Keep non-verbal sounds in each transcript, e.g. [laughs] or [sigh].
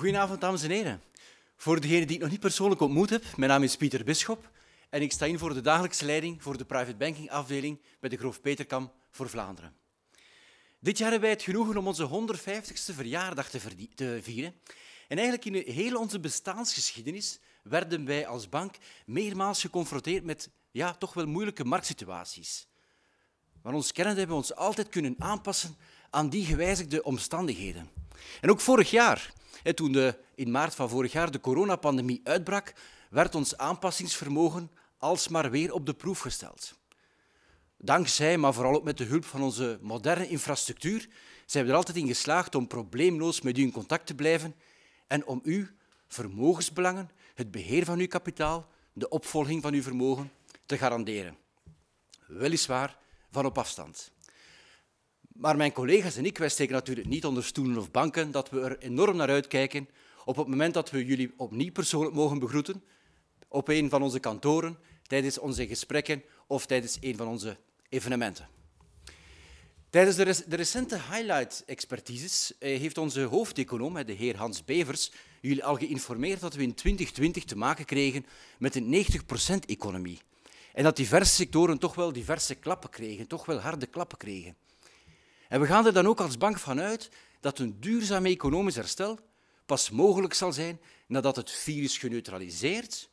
Goedenavond, dames en heren. Voor degenen die ik nog niet persoonlijk ontmoet heb, mijn naam is Pieter Bisschop en ik sta in voor de dagelijkse leiding voor de private banking afdeling bij de Groof Peterkam voor Vlaanderen. Dit jaar hebben wij het genoegen om onze 150ste verjaardag te, vieren. En eigenlijk in heel onze bestaansgeschiedenis werden wij als bank meermaals geconfronteerd met ja, toch wel moeilijke marktsituaties. Maar ons kennende hebben we ons altijd kunnen aanpassen aan die gewijzigde omstandigheden. En ook vorig jaar toen de, in maart van vorig jaar de coronapandemie uitbrak, werd ons aanpassingsvermogen alsmaar weer op de proef gesteld. Dankzij, maar vooral ook met de hulp van onze moderne infrastructuur, zijn we er altijd in geslaagd om probleemloos met u in contact te blijven en om uw vermogensbelangen, het beheer van uw kapitaal, de opvolging van uw vermogen te garanderen. Weliswaar van op afstand. Maar mijn collega's en ik, wij steken natuurlijk niet onder stoelen of banken, dat we er enorm naar uitkijken op het moment dat we jullie opnieuw persoonlijk mogen begroeten op een van onze kantoren, tijdens onze gesprekken of tijdens een van onze evenementen. Tijdens de, de recente highlight-expertises eh, heeft onze hoofdeconoom, de heer Hans Bevers, jullie al geïnformeerd dat we in 2020 te maken kregen met een 90%-economie. En dat diverse sectoren toch wel diverse klappen kregen, toch wel harde klappen kregen. En we gaan er dan ook als bank van uit dat een duurzaam economisch herstel pas mogelijk zal zijn nadat het virus geneutraliseerd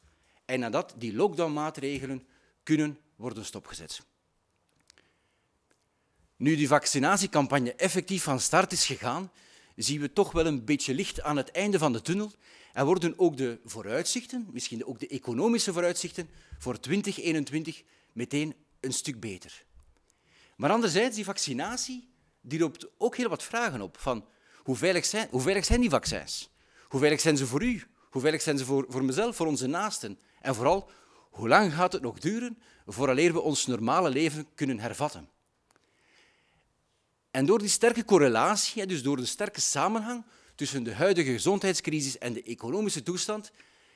en nadat die lockdownmaatregelen kunnen worden stopgezet. Nu die vaccinatiecampagne effectief van start is gegaan, zien we toch wel een beetje licht aan het einde van de tunnel en worden ook de vooruitzichten, misschien ook de economische vooruitzichten, voor 2021 meteen een stuk beter. Maar anderzijds, die vaccinatie die roept ook heel wat vragen op. Van, hoe veilig zijn, hoe veilig zijn die vaccins? Hoe veilig zijn ze voor u? Hoe veilig zijn ze voor, voor mezelf, voor onze naasten? En vooral, hoe lang gaat het nog duren vooraleer we ons normale leven kunnen hervatten? En door die sterke correlatie, dus door de sterke samenhang tussen de huidige gezondheidscrisis en de economische toestand,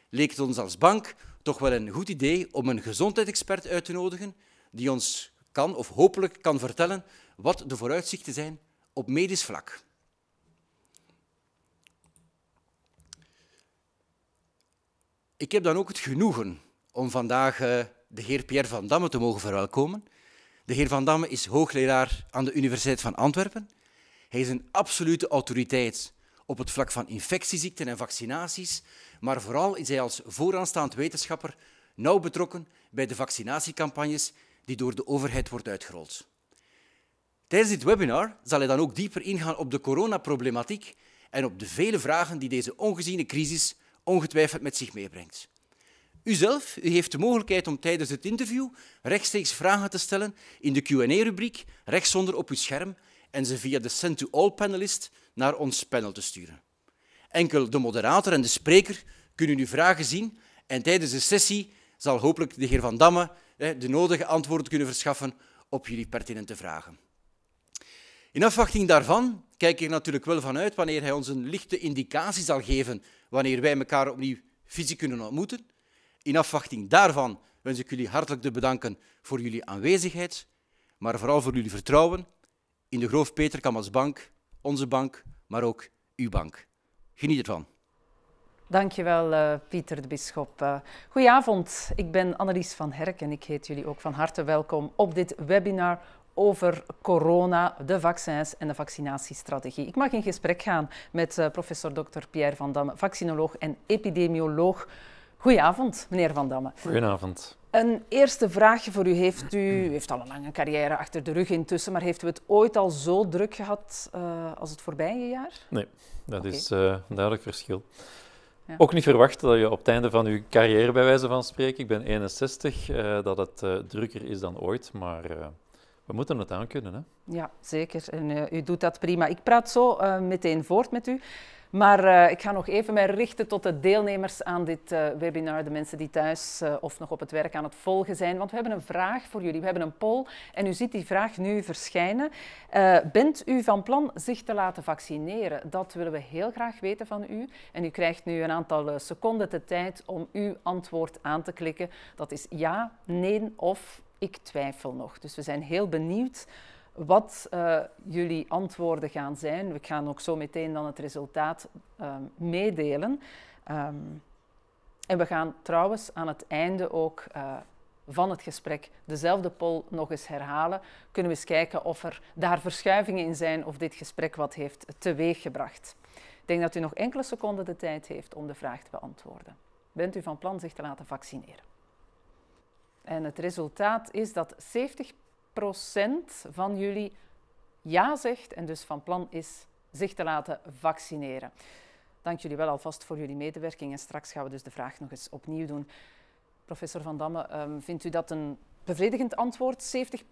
leek het ons als bank toch wel een goed idee om een gezondheidsexpert uit te nodigen die ons kan of hopelijk kan vertellen wat de vooruitzichten zijn op medisch vlak. Ik heb dan ook het genoegen om vandaag eh, de heer Pierre van Damme te mogen verwelkomen. De heer Van Damme is hoogleraar aan de Universiteit van Antwerpen. Hij is een absolute autoriteit op het vlak van infectieziekten en vaccinaties, maar vooral is hij als vooraanstaand wetenschapper nauw betrokken bij de vaccinatiecampagnes die door de overheid wordt uitgerold. Tijdens dit webinar zal hij dan ook dieper ingaan op de coronaproblematiek en op de vele vragen die deze ongeziene crisis ongetwijfeld met zich meebrengt. Uzelf, u heeft de mogelijkheid om tijdens het interview rechtstreeks vragen te stellen in de Q&A-rubriek rechtsonder op uw scherm en ze via de Send to All-panelist naar ons panel te sturen. Enkel de moderator en de spreker kunnen uw vragen zien en tijdens de sessie zal hopelijk de heer Van Damme de nodige antwoorden kunnen verschaffen op jullie pertinente vragen. In afwachting daarvan kijk ik er natuurlijk wel vanuit wanneer hij ons een lichte indicatie zal geven wanneer wij elkaar opnieuw fysiek kunnen ontmoeten. In afwachting daarvan wens ik jullie hartelijk te bedanken voor jullie aanwezigheid, maar vooral voor jullie vertrouwen in de Groof Peter Kamas Bank, onze bank, maar ook uw bank. Geniet ervan. Dankjewel, uh, Pieter de Bisschop. Eh, goedenavond, ik ben Annelies van Herk en ik heet jullie ook van harte welkom op dit webinar over corona, de vaccins en de vaccinatiestrategie. Ik mag in gesprek gaan met eh, professor Dr. Pierre Van Damme, vaccinoloog en epidemioloog. Goedenavond, meneer Van Damme. Goedenavond. Een eerste vraagje voor u. Heeft u heeft al een lange carrière achter de rug intussen, maar heeft u het ooit al zo druk gehad eh, als het voorbije jaar? Nee, dat is eh, een duidelijk verschil. Ja. Ook niet verwachten dat je op het einde van uw carrière, bij wijze van spreken, ik ben 61, dat het drukker is dan ooit, maar we moeten het aankunnen, hè? Ja, zeker. En eh, u doet dat prima. Ik praat zo eh, meteen voort met u. Maar eh, ik ga nog even mij richten tot de deelnemers aan dit webinar. De mensen die thuis of nog op het werk aan het volgen zijn. Want we hebben een vraag voor jullie. We hebben een poll en u ziet die vraag nu verschijnen. bent u van plan zich te laten vaccineren? Dat willen we heel graag weten van u. En u krijgt nu een aantal seconden de tijd om uw antwoord aan te klikken. Dat is ja, nee of ik twijfel nog. Dus we zijn heel benieuwd wat eh, jullie antwoorden gaan zijn. We gaan ook zo meteen dan het resultaat ehm, meedelen. Ehm, en we gaan trouwens aan het einde ook eh, van het gesprek dezelfde poll nog eens herhalen. Kunnen we eens kijken of er daar verschuivingen in zijn of dit gesprek wat heeft teweeggebracht. Ik denk dat u nog enkele seconden de tijd heeft om de vraag te beantwoorden. Bent u van plan zich te laten vaccineren? En het resultaat is dat 70% van jullie ja zegt en dus van plan is zich te laten vaccineren. Dank jullie wel alvast voor jullie medewerking en straks gaan we dus de vraag nog eens opnieuw doen. Professor Van Damme, ehm, vindt u dat een bevredigend antwoord, 70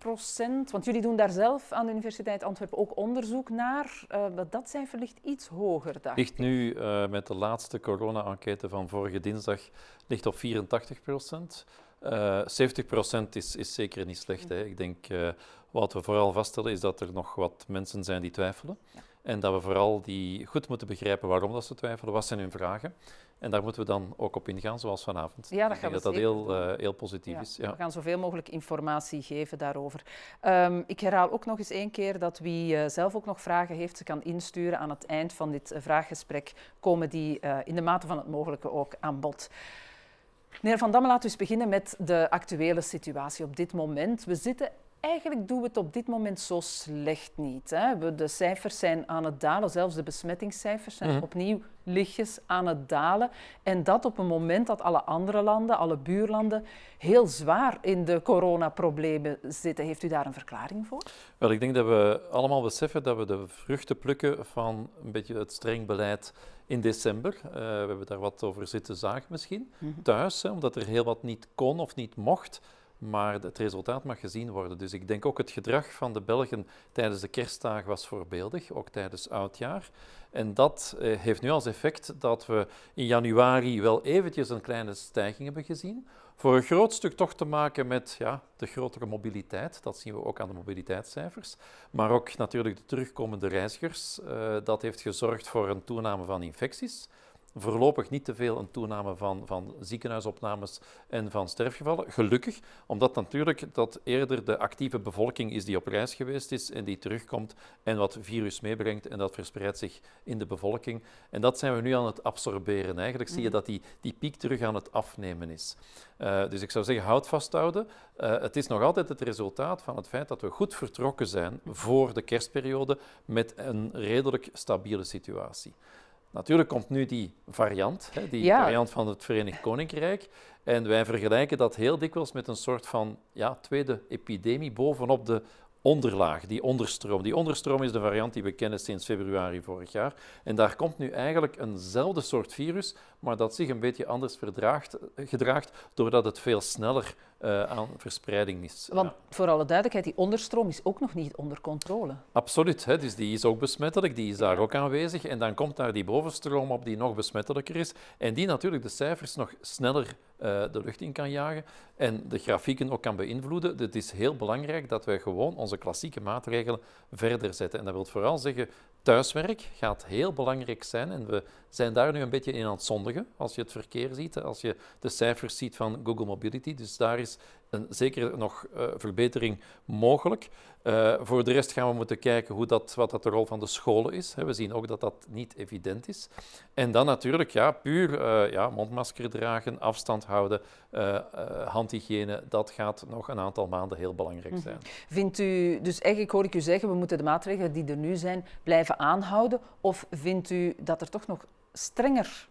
Want jullie doen daar zelf aan de Universiteit Antwerpen ook onderzoek naar. Eh, dat cijfer ligt iets hoger, dacht ligt nu eh, met de laatste corona-enquête van vorige dinsdag ligt op 84 70% eh, is, is zeker niet slecht. Hè. Ik denk uh, wat we vooral vaststellen is dat er nog wat mensen zijn die twijfelen. En dat we vooral die goed moeten begrijpen waarom dat ze twijfelen, wat zijn hun vragen. En daar moeten we dan ook op ingaan, zoals vanavond. Ja, dat gaat dat, dat heel, eh, heel positief is. Ja. We gaan zoveel mogelijk informatie geven daarover. Ehm, ik herhaal ook nog eens één keer dat wie zelf ook nog vragen heeft, ze kan insturen. Aan het eind van dit vraaggesprek komen die in de mate van het mogelijke ook aan bod. Meneer Van Damme, laten we beginnen met de actuele situatie op dit moment. We zitten eigenlijk doen we het op dit moment zo slecht niet. Hè? De cijfers zijn aan het dalen, zelfs de besmettingscijfers zijn mhm. opnieuw lichtjes aan het dalen. En dat op een moment dat alle andere landen, alle buurlanden, heel zwaar in de coronaproblemen zitten. Heeft u daar een verklaring voor? Wel, ik denk dat we allemaal beseffen dat we de vruchten plukken van een beetje het streng beleid in december. Uh, we hebben daar wat over zitten zagen misschien. Mhm. Thuis, hè, omdat er heel wat niet kon of niet mocht. Maar het resultaat mag gezien worden. Dus ik denk ook het gedrag van de Belgen tijdens de kerstdagen was voorbeeldig, ook tijdens oudjaar. En dat eh, heeft nu als effect dat we in januari wel eventjes een kleine stijging hebben gezien voor een groot stuk toch te maken met ja, de grotere mobiliteit. Dat zien we ook aan de mobiliteitscijfers. Maar ook natuurlijk de terugkomende reizigers. Eh, dat heeft gezorgd voor een toename van infecties voorlopig niet te veel een toename van, van ziekenhuisopnames en van sterfgevallen. Gelukkig, omdat natuurlijk dat eerder de actieve bevolking is die op reis geweest is en die terugkomt en wat virus meebrengt en dat verspreidt zich in de bevolking. En dat zijn we nu aan het absorberen. Eigenlijk zie je mhm. dat die, die piek terug aan het afnemen is. Eh, dus ik zou zeggen, houd vasthouden. Eh, het is nog altijd het resultaat van het feit dat we goed vertrokken zijn mhm. voor de kerstperiode met een redelijk stabiele situatie. Natuurlijk komt nu die variant, hè, die variant van het Verenigd Koninkrijk. En wij vergelijken dat heel dikwijls met een soort van ja, tweede epidemie bovenop de onderlaag, die onderstroom. Die onderstroom is de variant die we kennen sinds februari vorig jaar. En daar komt nu eigenlijk eenzelfde soort virus, maar dat zich een beetje anders verdraagt, gedraagt, doordat het veel sneller eh, aan verspreiding is. Want voor alle duidelijkheid, die onderstroom is ook nog niet onder controle. Absoluut, hè? dus die is ook besmettelijk, die is daar ook aanwezig. En dan komt daar die bovenstroom op die nog besmettelijker is en die natuurlijk de cijfers nog sneller eh, de lucht in kan jagen en de grafieken ook kan beïnvloeden. Het is heel belangrijk dat wij gewoon onze klassieke maatregelen verder zetten. En dat wil vooral zeggen Thuiswerk gaat heel belangrijk zijn en we zijn daar nu een beetje in aan het zondigen als je het verkeer ziet, als je de cijfers ziet van Google Mobility. Dus daar is een, zeker nog eh, verbetering mogelijk. Eh, voor de rest gaan we moeten kijken hoe dat, wat dat de rol van de scholen is. we zien ook dat dat niet evident is. En dan natuurlijk ja, puur eh, ja, mondmasker dragen, afstand houden, handhygiëne. Dat gaat nog een aantal maanden heel belangrijk mhm. zijn. Vindt u, dus eigenlijk hoor ik u zeggen, we moeten de maatregelen die er nu zijn blijven aanhouden. Of vindt u dat er toch nog strenger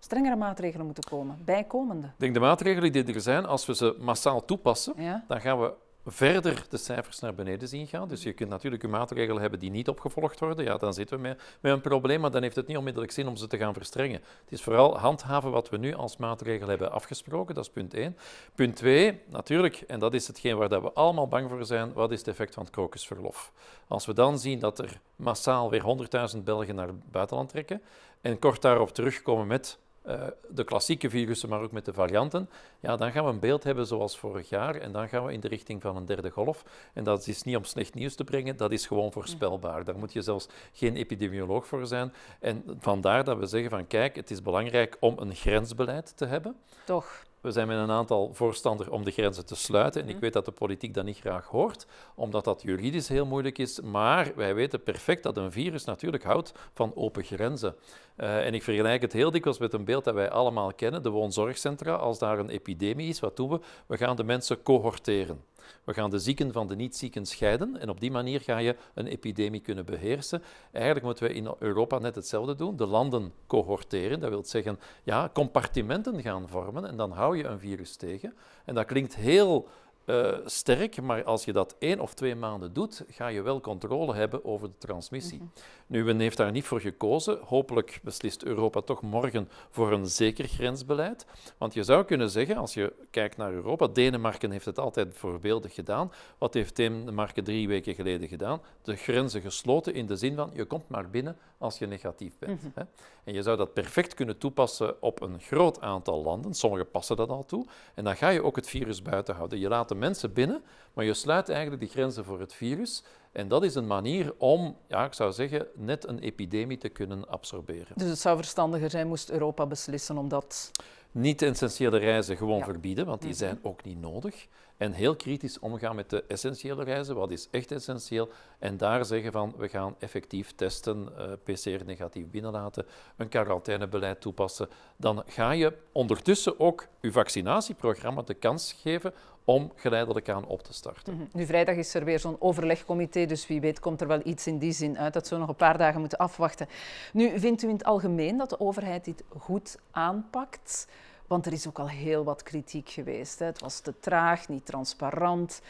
strengere maatregelen moeten komen, bijkomende? Ik denk de maatregelen die er zijn, als we ze massaal toepassen, dan gaan we verder de cijfers naar beneden zien gaan. Dus je kunt natuurlijk een maatregelen hebben die niet opgevolgd worden. Ja, dan zitten we met, met, een probleem, maar dan heeft het niet onmiddellijk zin om ze te gaan verstrengen. Het is vooral handhaven wat we nu als maatregel hebben afgesproken. Dat is punt één. Punt twee, natuurlijk, en dat is hetgeen waar dat we allemaal bang voor zijn, wat is het effect van het krokusverlof? Als we dan zien dat er massaal weer 100.000 Belgen naar het buitenland trekken en kort daarop terugkomen met eh, de klassieke virussen, maar ook met de varianten, ja, dan gaan we een beeld hebben zoals vorig jaar en dan gaan we in de richting van een derde golf. En dat is niet om slecht nieuws te brengen, dat is gewoon voorspelbaar. Daar moet je zelfs geen epidemioloog voor zijn. En vandaar dat we zeggen van kijk, het is belangrijk om een grensbeleid te hebben. Toch. We zijn met een aantal voorstander om de grenzen te sluiten. En ik mhm. weet dat de politiek dat niet graag hoort, omdat dat juridisch heel moeilijk is. Maar wij weten perfect dat een virus natuurlijk houdt van open grenzen. Eh, en ik vergelijk het heel dikwijls met een beeld dat wij allemaal kennen, de woonzorgcentra. Als daar een epidemie is, wat doen we? We gaan de mensen cohorteren. We gaan de zieken van de niet-zieken scheiden en op die manier ga je een epidemie kunnen beheersen. Eigenlijk moeten we in Europa net hetzelfde doen. De landen cohorteren, dat wil zeggen ja, compartimenten gaan vormen en dan hou je een virus tegen. En dat klinkt heel eh, sterk, maar als je dat één of twee maanden doet, ga je wel controle hebben over de transmissie. Mhm. Nu, men heeft daar niet voor gekozen. Hopelijk beslist Europa toch morgen voor een zeker grensbeleid. Want je zou kunnen zeggen, als je kijkt naar Europa, Denemarken heeft het altijd voorbeeldig gedaan. Wat heeft Denemarken drie weken geleden gedaan? De grenzen gesloten in de zin van je komt maar binnen als je negatief bent. Mhm. En je zou dat perfect kunnen toepassen op een groot aantal landen. Sommigen passen dat al toe. En dan ga je ook het virus buiten houden. Je laat de mensen binnen, maar je sluit eigenlijk die grenzen voor het virus. En dat is een manier om, ja, ik zou zeggen, net een epidemie te kunnen absorberen. Dus het zou verstandiger zijn moest Europa beslissen om dat... Niet essentiële reizen gewoon verbieden, want die mhm. zijn ook niet nodig. En heel kritisch omgaan met de essentiële reizen, wat is echt essentieel. En daar zeggen van, we gaan effectief testen, eh, PCR negatief binnenlaten, een quarantainebeleid toepassen. Dan ga je ondertussen ook je vaccinatieprogramma de kans geven om geleidelijk aan op te starten. Mhm. Nu, vrijdag is er weer zo'n overlegcomité, dus wie weet komt er wel iets in die zin uit dat we nog een paar dagen moeten afwachten. Nu, vindt u in het algemeen dat de overheid dit goed aanpakt? Want er is ook al heel wat kritiek geweest. Hè. Het was te traag, niet transparant.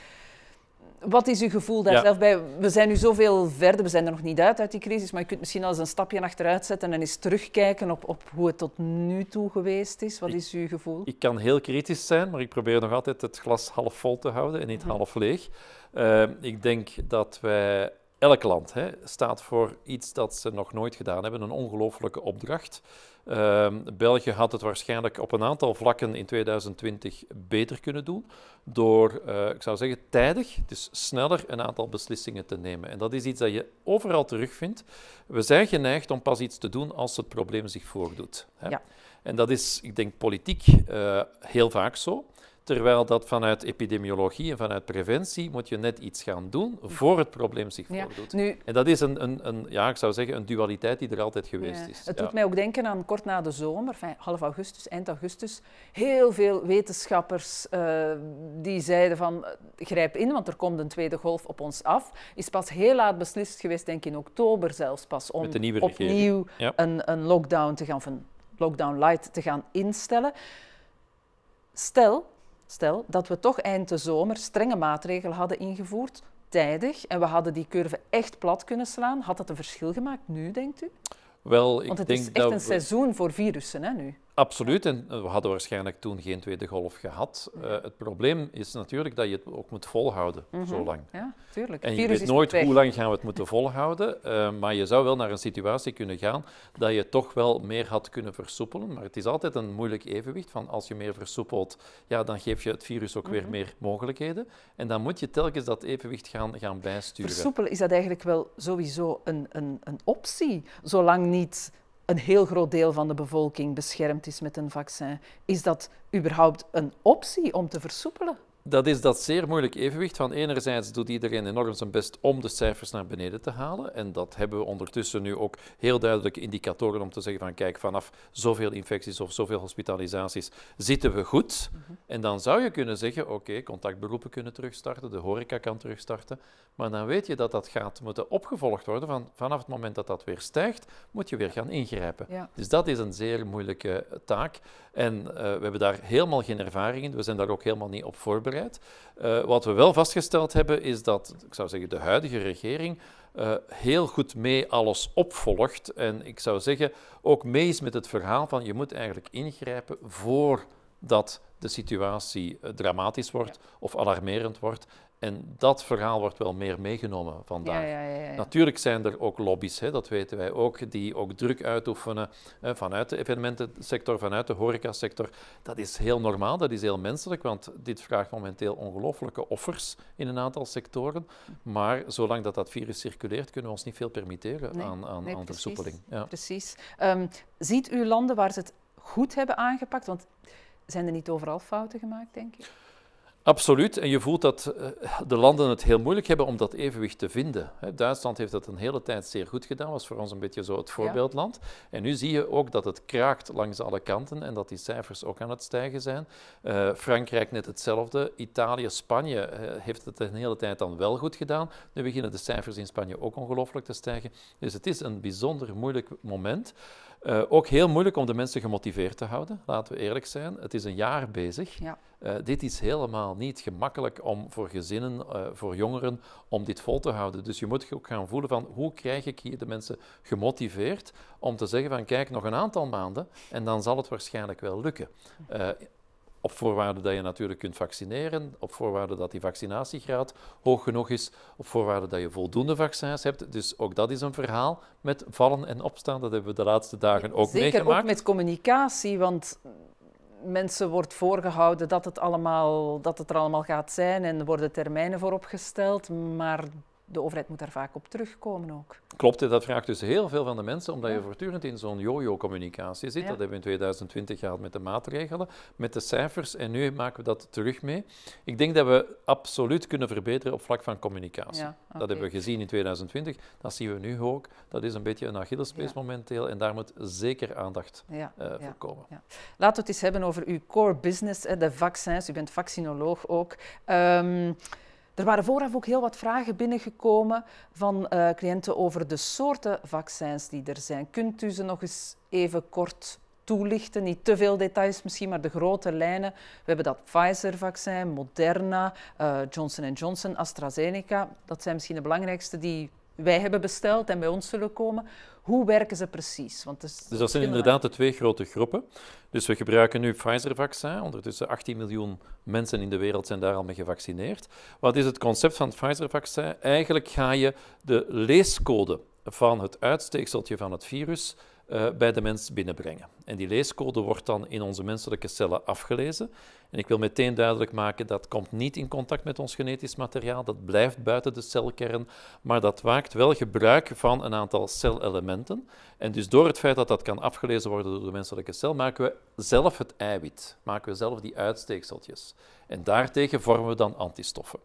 Wat is uw gevoel daar zelf bij? We zijn nu zoveel verder, we zijn er nog niet uit uit die crisis, maar je kunt misschien al eens een stapje achteruit zetten en eens terugkijken op, op hoe het tot nu toe geweest is. Wat is uw gevoel? Ik, kan heel kritisch zijn, maar ik probeer nog altijd het glas half vol te houden en niet mhm. half leeg. Ehm, ik denk dat wij elk land hè, staat voor iets dat ze nog nooit gedaan hebben, een ongelofelijke opdracht. Ehm, België had het waarschijnlijk op een aantal vlakken in 2020 beter kunnen doen door, eh, ik zou zeggen, tijdig, dus sneller een aantal beslissingen te nemen. En dat is iets dat je overal terugvindt. We zijn geneigd om pas iets te doen als het probleem zich voordoet. Hè. En dat is, ik denk, politiek eh, heel vaak zo. Terwijl dat vanuit epidemiologie en vanuit preventie moet je net iets gaan doen voor het probleem zich voordoet. en dat is een, een, een, ja, ik zou zeggen, een dualiteit die er altijd geweest ja. is. Het doet mij ook denken aan kort na de zomer, half augustus, eind augustus, heel veel wetenschappers eh, die zeiden van grijp in, want er komt een tweede golf op ons af. Is pas heel laat beslist geweest, denk ik in oktober zelfs pas, om opnieuw een, een lockdown te gaan, of een lockdown light te gaan instellen. Stel Stel dat we toch eind de zomer strenge maatregelen hadden ingevoerd, tijdig, en we hadden die curve echt plat kunnen slaan, had dat een verschil gemaakt nu, denkt u? Wel, ik Want het is echt een seizoen voor virussen hè, nu. Absoluut, en eh, we hadden waarschijnlijk toen geen tweede golf gehad. Eh, het probleem is natuurlijk dat je het ook moet volhouden, mhm. zo lang. Ja, tuurlijk. En je weet nooit hoe lang gaan we het moeten volhouden, eh, maar je zou wel naar een situatie kunnen gaan dat je toch wel meer had kunnen versoepelen. Maar het is altijd een moeilijk evenwicht van als je meer versoepelt, ja, dan geef je het virus ook weer mhm. meer mogelijkheden. En dan moet je telkens dat evenwicht gaan, gaan bijsturen. Versoepelen is dat eigenlijk wel sowieso een, een, een optie, zolang niet een heel groot deel van de bevolking beschermd is met een vaccin. Is dat überhaupt een optie om te versoepelen? dat is dat zeer moeilijk evenwicht. Van enerzijds doet iedereen enorm zijn best om de cijfers naar beneden te halen. En dat hebben we ondertussen nu ook heel duidelijke indicatoren om te zeggen van kijk, vanaf zoveel infecties of zoveel hospitalisaties zitten we goed. Mhm. En dan zou je kunnen zeggen, oké, contactberoepen kunnen terugstarten, de horeca kan terugstarten. Maar dan weet je dat dat gaat moeten opgevolgd worden. Van, vanaf het moment dat dat weer stijgt, moet je weer gaan ingrijpen. Dus dat is een zeer moeilijke taak. En eh, we hebben daar helemaal geen ervaring in. We zijn daar ook helemaal niet op voorbereid. Eh, wat we wel vastgesteld hebben, is dat, ik zou zeggen, de huidige regering eh, heel goed mee alles opvolgt. En ik zou zeggen, ook mee is met het verhaal van je moet eigenlijk ingrijpen voordat de situatie eh, dramatisch wordt of alarmerend wordt. En dat verhaal wordt wel meer meegenomen vandaag. Ja, ja, ja, Natuurlijk zijn er ook lobby's, hè, dat weten wij ook, die ook druk uitoefenen hè, vanuit de evenementensector, vanuit de horecasector. Dat is heel normaal, dat is heel menselijk, want dit vraagt momenteel ongelofelijke offers in een aantal sectoren. Maar zolang dat, dat virus circuleert, kunnen we ons niet veel permitteren aan, aan, nee, precies, versoepeling. Precies. Ehm, ziet u landen waar ze het goed hebben aangepakt? Want zijn er niet overal fouten gemaakt, denk ik? Absoluut, en je voelt dat eh, de landen het heel moeilijk hebben om dat evenwicht te vinden. Duitsland heeft dat een hele tijd zeer goed gedaan, was voor ons een beetje zo het voorbeeldland. En nu zie je ook dat het kraakt langs alle kanten en dat die cijfers ook aan het stijgen zijn. Eh, Frankrijk net hetzelfde, Italië, Spanje eh, heeft het een hele tijd dan wel goed gedaan. Nu beginnen de cijfers in Spanje ook ongelooflijk te stijgen. Dus het is een bijzonder moeilijk moment. Eh, ook heel moeilijk om de mensen gemotiveerd te houden, laten we eerlijk zijn. Het is een jaar bezig. Ja. Eh, dit is helemaal niet gemakkelijk om voor gezinnen, eh, voor jongeren, om dit vol te houden. Dus je moet ook gaan voelen van hoe krijg ik hier de mensen gemotiveerd om te zeggen van kijk, nog een aantal maanden en dan zal het waarschijnlijk wel lukken. Op voorwaarde dat je natuurlijk kunt vaccineren, op voorwaarde dat die vaccinatiegraad hoog genoeg is, op voorwaarde dat je voldoende vaccins hebt. Dus ook dat is een verhaal met vallen en opstaan. Dat hebben we de laatste dagen ook Zeker, meegemaakt. Zeker ook met communicatie, want mensen wordt voorgehouden dat het, allemaal, dat het er allemaal gaat zijn en worden termijnen voor opgesteld, maar de overheid moet daar vaak op terugkomen ook. Klopt, dat vraagt dus heel veel van de mensen, omdat je voortdurend in zo'n yo-yo-communicatie zit. Dat hebben we in 2020 gehad met de maatregelen, met de cijfers en nu maken we dat terug mee. Ik denk dat we absoluut kunnen verbeteren op vlak van communicatie. Dat hebben we gezien in 2020, dat zien we nu ook. Dat is een beetje een Achillespees momenteel en daar moet zeker aandacht eh, voor komen. Laten we het eens hebben over uw core business, de vaccins. U bent vaccinoloog ook. Ehm, er waren vooraf ook heel wat vragen binnengekomen van eh, cliënten over de soorten vaccins die er zijn. Kunt u ze nog eens even kort toelichten? Niet te veel details misschien, maar de grote lijnen. We hebben dat Pfizer-vaccin, Moderna, eh, Johnson Johnson, AstraZeneca. Dat zijn misschien de belangrijkste die wij hebben besteld en bij ons zullen komen. Hoe werken ze precies? Want dus dat zijn inderdaad de twee grote groepen. Dus we gebruiken nu Pfizer-vaccin. Ondertussen 18 miljoen mensen in de wereld zijn daar al mee gevaccineerd. Wat is het concept van het Pfizer-vaccin? Eigenlijk ga je de leescode van het uitsteekseltje van het virus eh, bij de mens binnenbrengen. En die leescode wordt dan in onze menselijke cellen afgelezen. En ik wil meteen duidelijk maken dat komt niet in contact met ons genetisch materiaal, dat blijft buiten de celkern, maar dat maakt wel gebruik van een aantal celelementen. En dus door het feit dat dat kan afgelezen worden door de menselijke cel, maken we zelf het eiwit, maken we zelf die uitsteekseltjes. En daartegen vormen we dan antistoffen.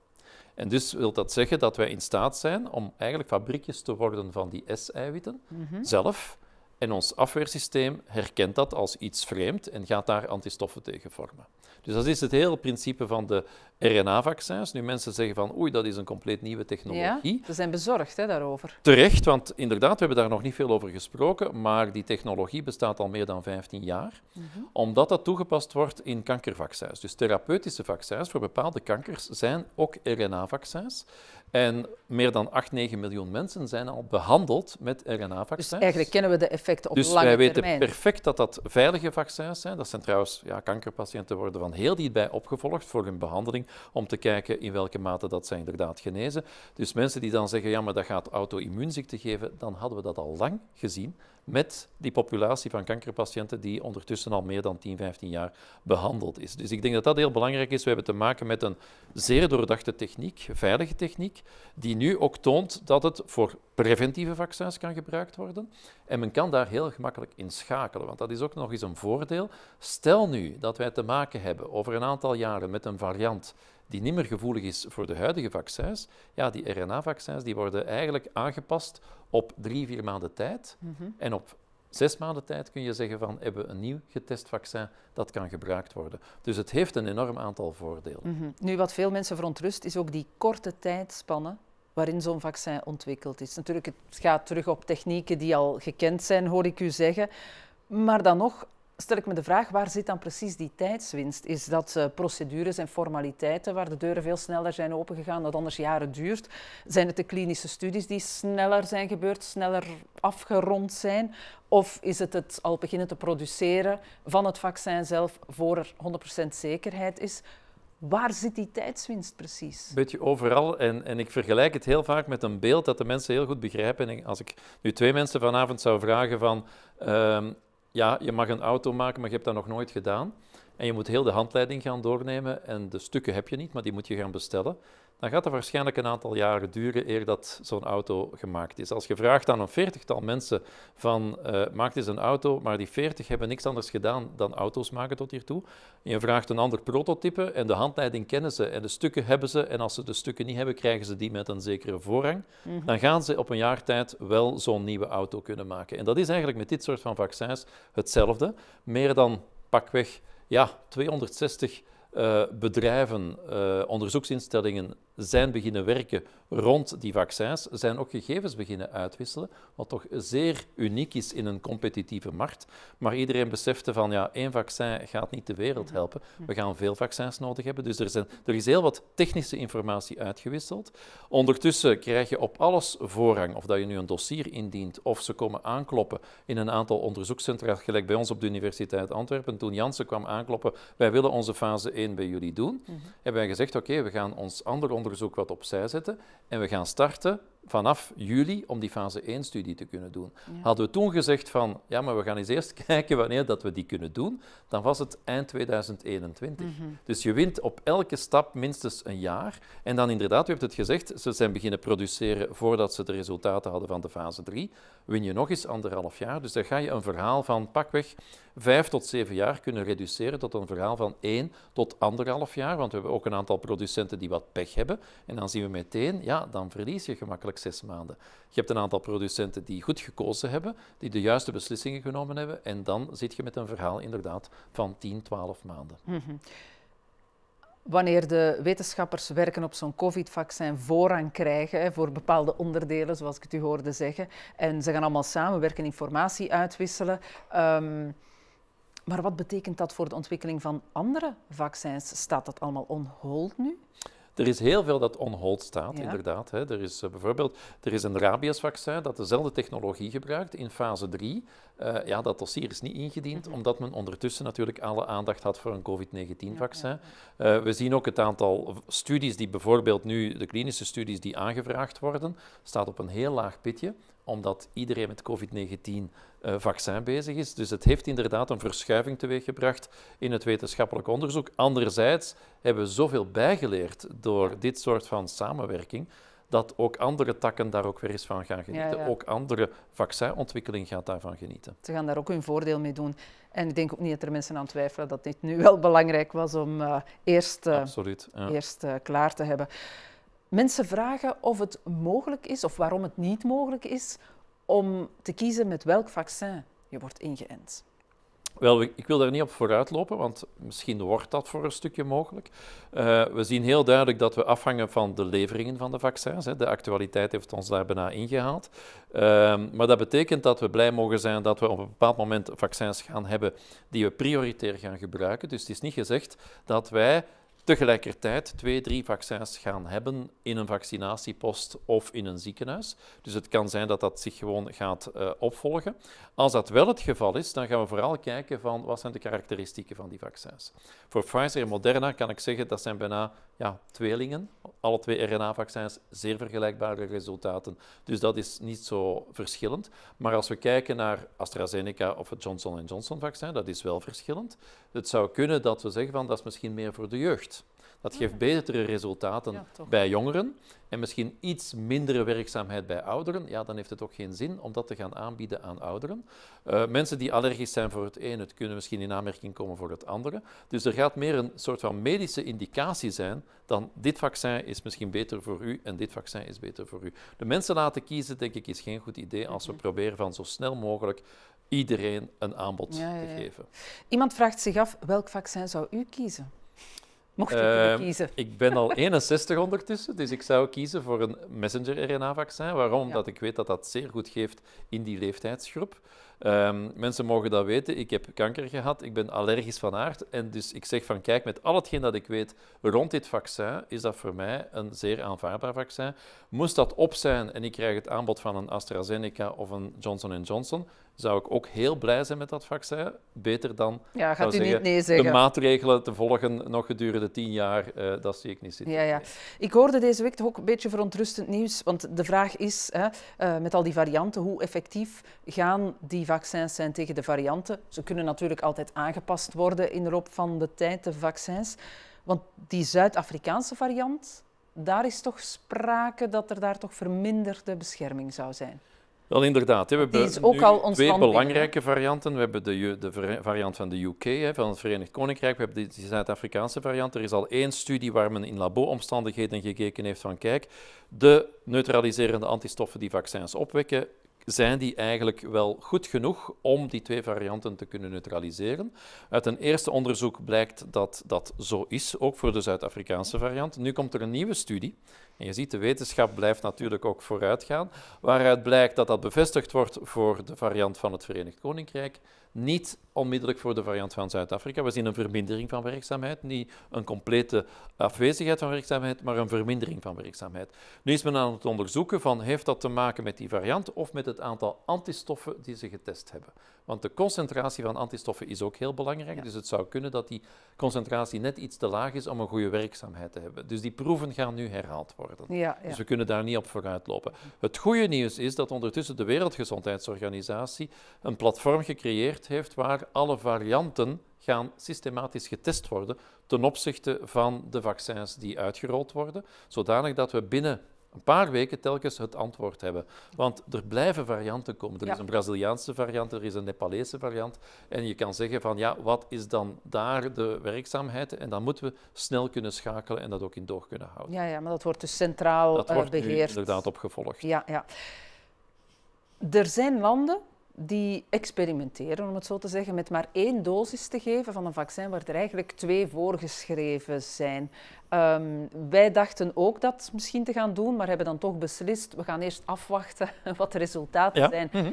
En dus wil dat zeggen dat wij in staat zijn om eigenlijk fabriekjes te worden van die S-eiwitten mhm. zelf. En ons afweersysteem herkent dat als iets vreemd en gaat daar antistoffen tegen vormen. Dus dat is het hele principe van de RNA-vaccins. Nu, mensen zeggen van oei, dat is een compleet nieuwe technologie. Ja, ze zijn bezorgd hè, daarover. Terecht, want inderdaad, we hebben daar nog niet veel over gesproken, maar die technologie bestaat al meer dan 15 jaar, mhm. omdat dat toegepast wordt in kankervaccins. Dus therapeutische vaccins voor bepaalde kankers zijn ook RNA-vaccins. En meer dan 8, 9 miljoen mensen zijn al behandeld met RNA-vaccins. Dus eigenlijk kennen we de effecten op dus lange termijn. Dus wij weten perfect dat dat veilige vaccins zijn. Dat zijn trouwens, ja, kankerpatiënten worden van heel dichtbij opgevolgd voor hun behandeling om te kijken in welke mate dat zij inderdaad genezen. Dus mensen die dan zeggen, ja, maar dat gaat auto-immuunziekte geven, dan hadden we dat al lang gezien met die populatie van kankerpatiënten die ondertussen al meer dan 10, 15 jaar behandeld is. Dus ik denk dat dat heel belangrijk is. We hebben te maken met een zeer doordachte techniek, veilige techniek, die nu ook toont dat het voor preventieve vaccins kan gebruikt worden. En men kan daar heel gemakkelijk in schakelen, want dat is ook nog eens een voordeel. Stel nu dat wij te maken hebben over een aantal jaren met een variant die niet meer gevoelig is voor de huidige vaccins, ja, die RNA-vaccins die worden eigenlijk aangepast op drie, vier maanden tijd. Mhm. En op zes maanden tijd kun je zeggen van hebben we een nieuw getest vaccin dat kan gebruikt worden. Dus het heeft een enorm aantal voordelen. Mhm. Nu, wat veel mensen verontrust, is ook die korte tijdspannen waarin zo'n vaccin ontwikkeld is. Natuurlijk, het gaat terug op technieken die al gekend zijn, hoor ik u zeggen. Maar dan nog, stel ik me de vraag, waar zit dan precies die tijdswinst? Is dat eh, procedures en formaliteiten waar de deuren veel sneller zijn opengegaan, dat anders jaren duurt? Zijn het de klinische studies die sneller zijn gebeurd, sneller afgerond zijn? Of is het het al beginnen te produceren van het vaccin zelf voor er 100% zekerheid is? Waar zit die tijdswinst precies? Beetje overal. En, en ik vergelijk het heel vaak met een beeld dat de mensen heel goed begrijpen. En als ik nu twee mensen vanavond zou vragen van... Ehm, ja, je mag een auto maken, maar je hebt dat nog nooit gedaan. En je moet heel de handleiding gaan doornemen en de stukken heb je niet, maar die moet je gaan bestellen dan gaat het waarschijnlijk een aantal jaren duren eer dat zo'n auto gemaakt is. Als je vraagt aan een veertigtal mensen van uh, maak eens een auto, maar die veertig hebben niks anders gedaan dan auto's maken tot hiertoe. toe. je vraagt een ander prototype en de handleiding kennen ze en de stukken hebben ze. En als ze de stukken niet hebben, krijgen ze die met een zekere voorrang. Mhm. Dan gaan ze op een jaar tijd wel zo'n nieuwe auto kunnen maken. En dat is eigenlijk met dit soort van vaccins hetzelfde. Meer dan pakweg ja, 260 eh, bedrijven, uh, onderzoeksinstellingen zijn beginnen werken rond die vaccins, zijn ook gegevens beginnen uitwisselen, wat toch zeer uniek is in een competitieve markt. Maar iedereen besefte van ja, één vaccin gaat niet de wereld mhm. helpen. Mhm. We gaan veel vaccins nodig hebben. Dus er, zijn, er is heel wat technische informatie uitgewisseld. Ondertussen krijg je op alles voorrang, of dat je nu een dossier indient of ze komen aankloppen in een aantal onderzoekscentra, gelijk bij ons op de Universiteit Antwerpen. Toen Jansen kwam aankloppen, wij willen onze fase 1 bij jullie doen, mhm. hebben wij gezegd oké, we gaan ons andere onderzoek onderzoek wat opzij zetten en we gaan starten vanaf juli om die fase 1-studie te kunnen doen. Hadden we toen gezegd van, ja, maar we gaan eens eerst [laughs] kijken wanneer dat we die kunnen doen, dan was het eind 2021. Mhm. Dus je wint op elke stap minstens een jaar. En dan inderdaad, u hebt het gezegd, ze zijn beginnen produceren voordat ze de resultaten hadden van de fase 3, win je nog eens anderhalf jaar. Dus dan ga je een verhaal van pakweg vijf tot zeven jaar kunnen reduceren tot een verhaal van één tot anderhalf jaar, want we hebben ook een aantal producenten die wat pech hebben. En dan zien we meteen, ja, dan verlies je gemakkelijk zes maanden. Je hebt een aantal producenten die goed gekozen hebben, die de juiste beslissingen genomen hebben. En dan zit je met een verhaal inderdaad van 10, 12 maanden. Mhm. Wanneer de wetenschappers werken op zo'n COVID-vaccin voorrang krijgen voor bepaalde onderdelen, zoals ik het u hoorde zeggen, en ze gaan allemaal samenwerken, informatie uitwisselen. Ehm, maar wat betekent dat voor de ontwikkeling van andere vaccins? Staat dat allemaal on hold nu? Er is heel veel dat on hold staat, inderdaad. Hè. Er is eh, bijvoorbeeld er is een rabiesvaccin dat dezelfde technologie gebruikt in fase 3. Eh, ja, dat dossier is niet ingediend, mhm. omdat men ondertussen natuurlijk alle aandacht had voor een COVID-19-vaccin. Eh, we zien ook het aantal studies die bijvoorbeeld nu, de klinische studies die aangevraagd worden, staat op een heel laag pitje omdat iedereen met COVID-19-vaccin eh, bezig is. Dus het heeft inderdaad een verschuiving teweeggebracht in het wetenschappelijk onderzoek. Anderzijds hebben we zoveel bijgeleerd door dit soort van samenwerking dat ook andere takken daar ook weer eens van gaan genieten. Ook andere vaccinontwikkeling gaat daarvan genieten. Ze gaan daar ook hun voordeel mee doen. En ik denk ook niet dat er mensen aan twijfelen dat dit nu wel belangrijk was om eh, eerst, eh, eerst klaar te hebben. Mensen vragen of het mogelijk is, of waarom het niet mogelijk is, om te kiezen met welk vaccin je wordt ingeënt. Wel, ik wil daar niet op vooruitlopen, want misschien wordt dat voor een stukje mogelijk. Eh, we zien heel duidelijk dat we afhangen van de leveringen van de vaccins. Hè. De actualiteit heeft ons daar bijna ingehaald. Ehm, maar dat betekent dat we blij mogen zijn dat we op een bepaald moment vaccins gaan hebben die we prioritair gaan gebruiken. Dus het is niet gezegd dat wij tegelijkertijd twee, drie vaccins gaan hebben in een vaccinatiepost of in een ziekenhuis. Dus het kan zijn dat dat zich gewoon gaat eh, opvolgen. Als dat wel het geval is, dan gaan we vooral kijken van wat zijn de karakteristieken van die vaccins. Voor Pfizer en Moderna kan ik zeggen dat zijn bijna ja, tweelingen. Alle twee RNA-vaccins, zeer vergelijkbare resultaten. Dus dat is niet zo verschillend. Maar als we kijken naar AstraZeneca of het Johnson Johnson-vaccin, dat is wel verschillend het zou kunnen dat we zeggen van dat is misschien meer voor de jeugd. Dat geeft betere resultaten bij jongeren en misschien iets mindere werkzaamheid bij ouderen. Ja, dan heeft het ook geen zin om dat te gaan aanbieden aan ouderen. Eh, mensen die allergisch zijn voor het een, het kunnen misschien in aanmerking komen voor het andere. Dus er gaat meer een soort van medische indicatie zijn dan dit vaccin is misschien beter voor u en dit vaccin is beter voor u. De mensen laten kiezen, denk ik, is geen goed idee als we mhm. proberen van zo snel mogelijk iedereen een aanbod te geven. Iemand vraagt zich af, welk vaccin zou u kiezen? Mocht u uh, ehm, kiezen. Ik ben al 61 [laughs] ondertussen, dus ik zou kiezen voor een messenger-RNA-vaccin. Waarom? Omdat ik weet dat dat zeer goed geeft in die leeftijdsgroep. Ehm, mensen mogen dat weten. Ik heb kanker gehad, ik ben allergisch van aard. En dus ik zeg van kijk, met al hetgeen dat ik weet rond dit vaccin, is dat voor mij een zeer aanvaardbaar vaccin. Moest dat op zijn en ik krijg het aanbod van een AstraZeneca of een Johnson Johnson, zou ik ook heel blij zijn met dat vaccin. Beter dan gaat u zeggen, niet nee zeggen. de maatregelen te volgen nog gedurende tien jaar. Eh, dat zie ik niet zitten. Ja, ja. Ik hoorde deze week toch ook een beetje verontrustend nieuws. Want de vraag is, hè, eh, met al die varianten, hoe effectief gaan die vaccins zijn tegen de varianten? Ze kunnen natuurlijk altijd aangepast worden in de loop van de tijd, de vaccins. Want die Zuid-Afrikaanse variant, daar is toch sprake dat er daar toch verminderde bescherming zou zijn? Wel inderdaad. Hè. We hebben twee belangrijke varianten. We hebben de, de variant van de UK, hè, van het Verenigd Koninkrijk. We hebben de, Zuid-Afrikaanse variant. Er is al één studie waar men in laboomstandigheden gekeken heeft van kijk, de neutraliserende antistoffen die vaccins opwekken, zijn die eigenlijk wel goed genoeg om die twee varianten te kunnen neutraliseren. Uit een eerste onderzoek blijkt dat dat zo is, ook voor de Zuid-Afrikaanse variant. Nu komt er een nieuwe studie. En je ziet, de wetenschap blijft natuurlijk ook vooruitgaan, waaruit blijkt dat dat bevestigd wordt voor de variant van het Verenigd Koninkrijk, niet onmiddellijk voor de variant van Zuid-Afrika. We zien een vermindering van werkzaamheid, niet een complete afwezigheid van werkzaamheid, maar een vermindering van werkzaamheid. Nu is men aan het onderzoeken van heeft dat te maken met die variant of met het aantal antistoffen die ze getest hebben. Want de concentratie van antistoffen is ook heel belangrijk. Dus het zou kunnen dat die concentratie net iets te laag is om een goede werkzaamheid te hebben. Dus die proeven gaan nu herhaald worden. Ja, Dus we kunnen daar niet op vooruit lopen. Het goede nieuws is dat ondertussen de Wereldgezondheidsorganisatie een platform gecreëerd heeft waar alle varianten gaan systematisch getest worden ten opzichte van de vaccins die uitgerold worden, zodanig dat we binnen een paar weken telkens het antwoord hebben. Want er blijven varianten komen. Er is een Braziliaanse variant, er is een Nepalese variant. En je kan zeggen van ja, wat is dan daar de werkzaamheid? En dan moeten we snel kunnen schakelen en dat ook in door kunnen houden. Ja, ja maar dat wordt dus centraal dat eh, wordt inderdaad opgevolgd. Ja, ja. Er zijn landen die experimenteren, om het zo te zeggen, met maar één dosis te geven van een vaccin waar er eigenlijk twee voorgeschreven zijn. Ehm, wij dachten ook dat misschien te gaan doen, maar hebben dan toch beslist, we gaan eerst afwachten [laughs] wat de resultaten zijn. Mhm.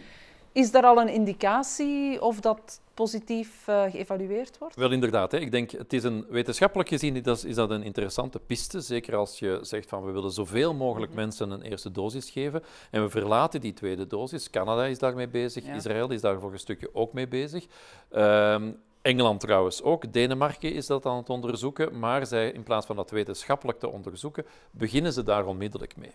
Is daar al een indicatie of dat positief eh, geëvalueerd wordt? Wel inderdaad. Hè. Ik denk, het is een, wetenschappelijk gezien is, dat een interessante piste. Zeker als je zegt van we willen zoveel mogelijk mhm. mensen een eerste dosis geven. En we verlaten die tweede dosis. Canada is daarmee bezig. Israël is daar voor een stukje ook mee bezig. Ehm, Engeland trouwens ook. Denemarken is dat aan het onderzoeken. Maar zij, in plaats van dat wetenschappelijk te onderzoeken, beginnen ze daar onmiddellijk mee.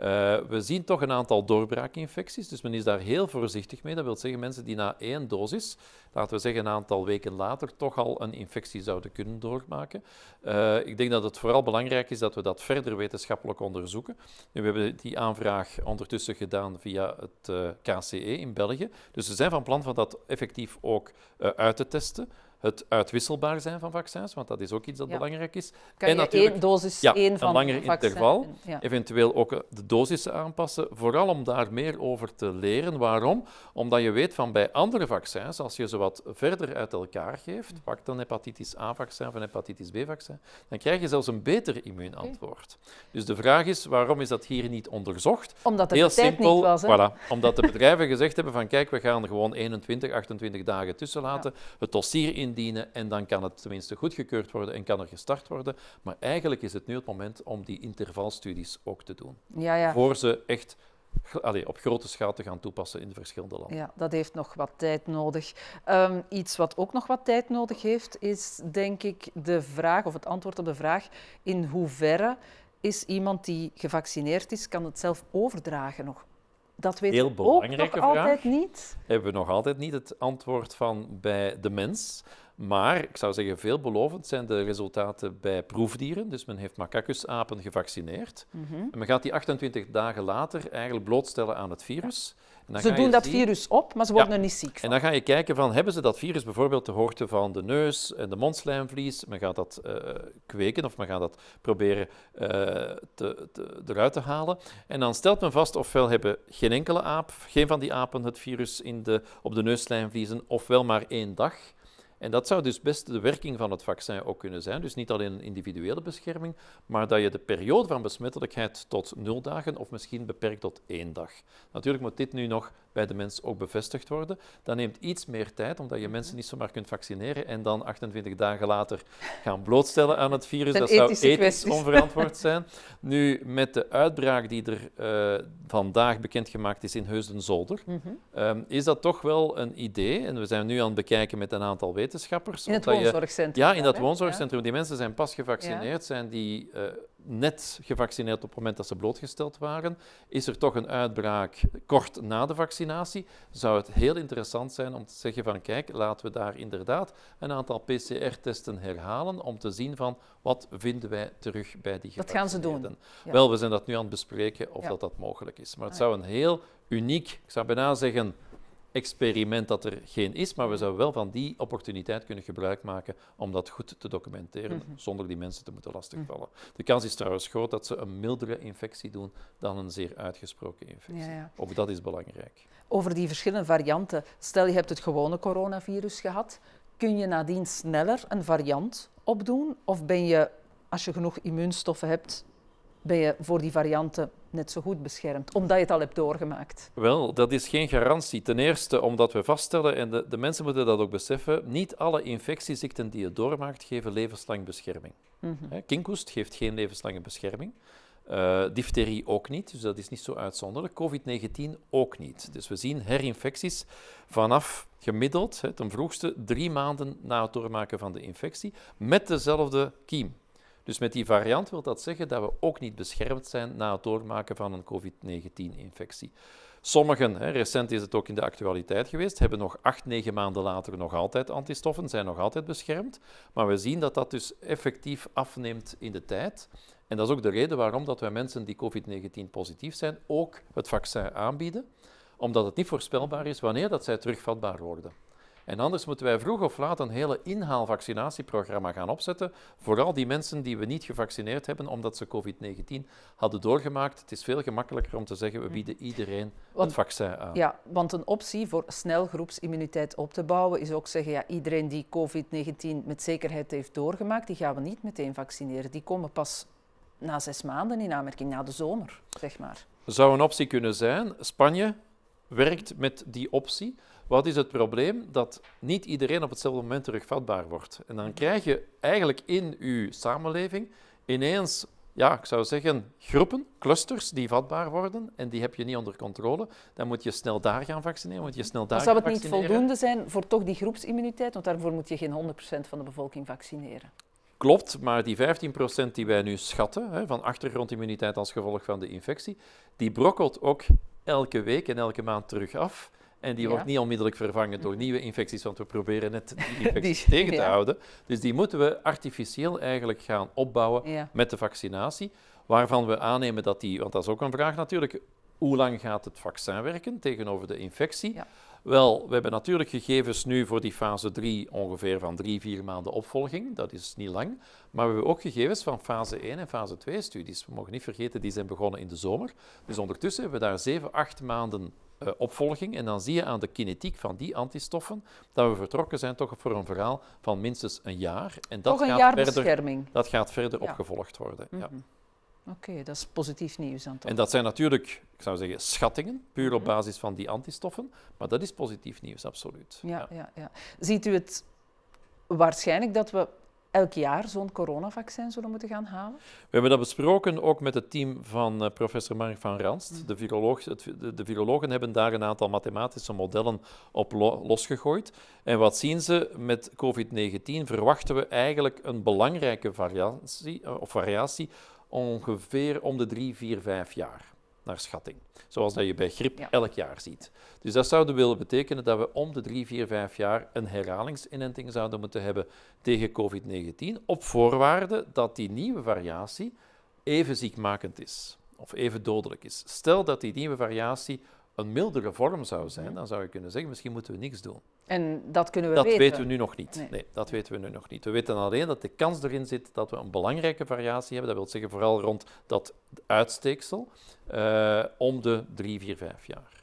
Eh, we zien toch een aantal doorbraakinfecties, dus men is daar heel voorzichtig mee. Dat wil zeggen, mensen die na één dosis, laten we zeggen een aantal weken later, toch al een infectie zouden kunnen doormaken. Eh, ik denk dat het vooral belangrijk is dat we dat verder wetenschappelijk onderzoeken. we hebben die aanvraag ondertussen gedaan via het eh, KCE in België. Dus we zijn van plan van dat effectief ook uit te testen het uitwisselbaar zijn van vaccins, want dat is ook iets dat belangrijk is. Kan en je natuurlijk, één dosis ja, één van een langer interval. Eventueel ook eh, de dosissen aanpassen, vooral om daar meer over te leren. Waarom? Omdat je weet van bij andere vaccins, als je ze wat verder uit elkaar geeft, mm. pak dan hepatitis A-vaccin of een hepatitis B-vaccin, dan krijg je zelfs een beter immuunantwoord. Dus de vraag is, waarom is dat hier niet onderzocht? Omdat de Heel tijd simpel, niet was. Hè? Voilà, omdat de [laughs] bedrijven gezegd hebben van kijk, we gaan er gewoon 21, 28 dagen tussen laten, het dossier in en dan kan het tenminste goedgekeurd worden en kan er gestart worden. Maar eigenlijk is het nu het moment om die intervalstudies ook te doen. Ja, ja. Voor ze echt Allee, op grote schaal te gaan toepassen in de verschillende landen. Ja, dat heeft nog wat tijd nodig. Ehm, iets wat ook nog wat tijd nodig heeft, is denk ik de vraag, of het antwoord op de vraag, in hoeverre is iemand die gevaccineerd is, kan het zelf overdragen nog? Dat weten ook nog altijd niet. Hebben we nog altijd niet het antwoord van bij de mens. Maar ik zou zeggen, veelbelovend zijn de resultaten bij proefdieren. Dus men heeft macacusapen gevaccineerd. Mhm. En men gaat die 28 dagen later eigenlijk blootstellen aan het virus. Ze doen dat virus op, maar ze worden er niet ziek van. En dan ga je kijken van, hebben ze dat virus bijvoorbeeld de hoogte van de neus en de mondslijmvlies? Men gaat dat eh, kweken of men gaat dat proberen eh, te, te, eruit te halen. En dan stelt men vast ofwel hebben geen enkele aap, geen van die apen het virus in de, op de neuslijmvliezen, ofwel maar één dag. En dat zou dus best de werking van het vaccin ook kunnen zijn. Dus niet alleen individuele bescherming, maar dat je de periode van besmettelijkheid tot nul dagen of misschien beperkt tot één dag. Natuurlijk moet dit nu nog bij de mens ook bevestigd worden. Dat neemt iets meer tijd, omdat je mhm. mensen niet zomaar kunt vaccineren en dan 28 dagen later gaan blootstellen aan het virus. Dat zou ethisch onverantwoord zijn. Nu, met de uitbraak die er eh, vandaag bekendgemaakt is in Heusden-Zolder, mhm. ehm, is dat toch wel een idee. En we zijn nu aan het bekijken met een aantal wetenschappers wetenschappers. In het woonzorgcentrum. ja, in dat woonzorgcentrum. Die mensen zijn pas gevaccineerd, zijn die eh, net gevaccineerd op het moment dat ze blootgesteld waren. Is er toch een uitbraak kort na de vaccinatie? Zou het heel interessant zijn om te zeggen van kijk, laten we daar inderdaad een aantal PCR-testen herhalen om te zien van wat vinden wij terug bij die Dat gaan ze doen. Wel, we zijn dat nu aan het bespreken of dat, dat mogelijk is. Maar het zou een heel uniek, ik zou bijna zeggen experiment dat er geen is, maar we zouden wel van die opportuniteit kunnen gebruik maken om dat goed te documenteren, mhm. zonder die mensen te moeten mhm. lastigvallen. De kans is trouwens groot dat ze een mildere infectie doen dan een zeer uitgesproken infectie. Ja, Ook dat is belangrijk. Over die verschillende varianten. Stel je hebt het gewone coronavirus gehad, kun je nadien sneller een variant opdoen? Of ben je, als je genoeg immuunstoffen hebt, ben je voor die varianten net zo goed beschermd, omdat je het al hebt doorgemaakt? Wel, dat is geen garantie. Ten eerste omdat we vaststellen, en de, de mensen moeten dat ook beseffen, niet alle infectieziekten die je doormaakt geven levenslang bescherming. Mm Kinkhoest geeft geen levenslange bescherming. Uh, eh, difterie ook niet, dus dat is niet zo uitzonderlijk. COVID-19 ook niet. Dus we zien herinfecties vanaf gemiddeld, hè, ten vroegste drie maanden na het doormaken van de infectie, met dezelfde kiem. Dus met die variant wil dat zeggen dat we ook niet beschermd zijn na het doormaken van een COVID-19-infectie. Sommigen, hè, recent is het ook in de actualiteit geweest, hebben nog acht, negen maanden later nog altijd antistoffen, zijn nog altijd beschermd. Maar we zien dat dat dus effectief afneemt in de tijd. En dat is ook de reden waarom dat wij mensen die COVID-19 positief zijn ook het vaccin aanbieden, omdat het niet voorspelbaar is wanneer dat zij terugvatbaar worden. En anders moeten wij vroeg of laat een hele inhaalvaccinatieprogramma gaan opzetten. Vooral die mensen die we niet gevaccineerd hebben omdat ze COVID-19 hadden doorgemaakt. Het is veel gemakkelijker om te zeggen we hm. bieden iedereen het vaccin aan. Ja, want een optie voor snel groepsimmuniteit op te bouwen is ook zeggen ja, iedereen die COVID-19 met zekerheid heeft doorgemaakt, die gaan we niet meteen vaccineren. Die komen pas na zes maanden in aanmerking, na de zomer, zeg maar. Zou een optie kunnen zijn. Spanje werkt met die optie. Wat is het probleem? Dat niet iedereen op hetzelfde moment terugvatbaar wordt. En dan krijg je eigenlijk in je samenleving ineens, ja, ik zou zeggen, groepen, clusters die vatbaar worden en die heb je niet onder controle. Dan moet je snel daar gaan vaccineren, moet je snel daar Zou het niet voldoende zijn voor toch die groepsimmuniteit? Want daarvoor moet je geen 100% van de bevolking vaccineren. Klopt, maar die 15% die wij nu schatten, van achtergrondimmuniteit als gevolg van de infectie, die brokkelt ook elke week en elke maand terug af. En die wordt niet onmiddellijk vervangen door nieuwe infecties, want we proberen net die [laughs] infecties tegen te houden. Dus die moeten we artificieel eigenlijk gaan opbouwen met de vaccinatie. Waarvan we aannemen dat die, want dat is ook een vraag natuurlijk, hoe lang gaat het vaccin werken tegenover de infectie? Wel, we hebben natuurlijk gegevens nu voor die fase 3 ongeveer van drie, vier maanden opvolging. Dat is niet lang. Maar we hebben ook gegevens van fase 1 en fase 2 studies. We mogen niet vergeten, die zijn begonnen in de zomer. Dus ondertussen hebben we daar zeven, acht maanden eh, opvolging. En dan zie je aan de kinetiek van die antistoffen dat we vertrokken zijn toch voor een verhaal van minstens een jaar. En dat toch een gaat jaar verder, bescherming. Dat gaat verder opgevolgd worden. ja. Mhm. Oké, dat is positief nieuws dan En dat zijn natuurlijk, ik zou zeggen, schattingen, puur op basis van die antistoffen. Maar dat is positief nieuws, absoluut. Ja, ja. ja, Ziet u het waarschijnlijk dat we elk jaar zo'n coronavaccin zullen moeten gaan halen? We hebben dat besproken ook met het team van eh, professor Mark van Ranst. Mm. De, de, de virologen hebben daar een aantal mathematische modellen op losgegooid. En wat zien ze? Met COVID-19 verwachten we eigenlijk een belangrijke eh, of variatie ongeveer om de drie, vier, vijf jaar, naar schatting. Zoals dat je bij griep elk jaar ziet. Dus dat zou willen betekenen dat we om de drie, vier, vijf jaar een herhalingsinenting zouden moeten hebben tegen COVID-19, op voorwaarde dat die nieuwe variatie even ziekmakend is of even dodelijk is. Stel dat die nieuwe variatie een mildere vorm zou zijn, dan zou je kunnen zeggen, misschien moeten we niks doen. En dat kunnen we dat weten. we nu nog niet. Nee. dat weten we nu nog niet. We weten alleen dat de kans erin zit dat we een belangrijke variatie hebben. Dat wil zeggen vooral rond dat uitsteeksel, eh, om de drie, vier, vijf jaar.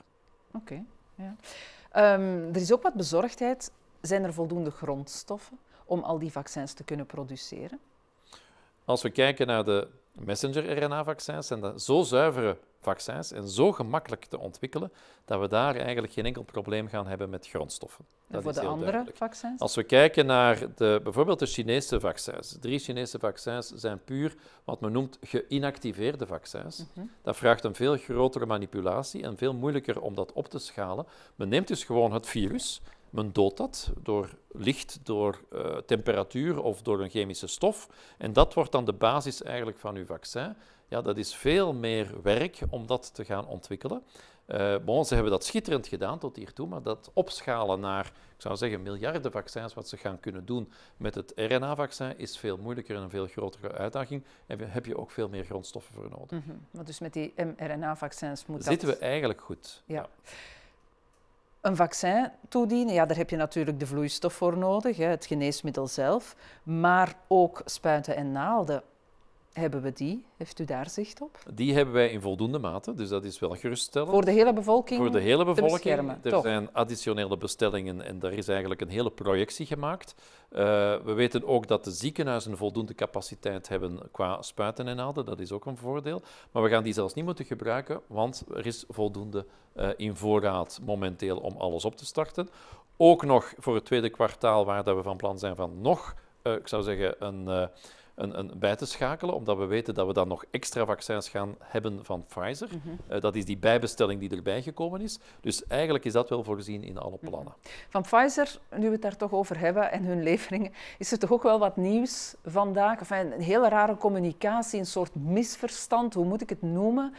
Oké, ja. Ehm, er is ook wat bezorgdheid. Zijn er voldoende grondstoffen om al die vaccins te kunnen produceren? Als we kijken naar de messenger-RNA-vaccins zijn dat zo zuivere vaccins en zo gemakkelijk te ontwikkelen dat we daar eigenlijk geen enkel probleem gaan hebben met grondstoffen. En voor de andere vaccins? Als we kijken naar de, bijvoorbeeld de Chinese vaccins. Drie Chinese vaccins zijn puur wat men noemt geïnactiveerde vaccins. Mhm. Dat vraagt een veel grotere manipulatie en veel moeilijker om dat op te schalen. Men neemt dus gewoon het virus men doodt dat door licht, door eh, temperatuur of door een chemische stof. En dat wordt dan de basis eigenlijk van uw vaccin. Ja, dat is veel meer werk om dat te gaan ontwikkelen. Uh, bon, ze hebben dat schitterend gedaan tot hiertoe, maar dat opschalen naar, ik zou zeggen, miljarden vaccins wat ze gaan kunnen doen met het RNA-vaccin is veel moeilijker en een veel grotere uitdaging. En heb je ook veel meer grondstoffen voor nodig. Mm dus met die mRNA-vaccins moet Zitten dat... Zitten we eigenlijk goed. ja een vaccin toedienen, ja, daar heb je natuurlijk de vloeistof voor nodig, hè, het geneesmiddel zelf, maar ook spuiten en naalden. Hebben we die? Heeft u daar zicht op? Die hebben wij in voldoende mate, dus dat is wel geruststellend. Voor de hele bevolking? Voor de hele bevolking. er zijn additionele bestellingen en daar is eigenlijk een hele projectie gemaakt. Eh, we weten ook dat de ziekenhuizen voldoende capaciteit hebben qua spuiten en naalden. Dat is ook een voordeel. Maar we gaan die zelfs niet moeten gebruiken, want er is voldoende eh, in voorraad momenteel om alles op te starten. Ook nog voor het tweede kwartaal, waar dat we van plan zijn van nog, eh, ik zou zeggen, een een, een, bij te schakelen, omdat we weten dat we dan nog extra vaccins gaan hebben van Pfizer. Mhm. Eh, dat is die bijbestelling die erbij gekomen is. Dus eigenlijk is dat wel voorzien in alle mhm. plannen. Van Pfizer, nu we het daar toch over hebben en hun leveringen, is er toch ook wel wat nieuws vandaag? Enfin, een hele rare communicatie, een soort misverstand, hoe moet ik het noemen?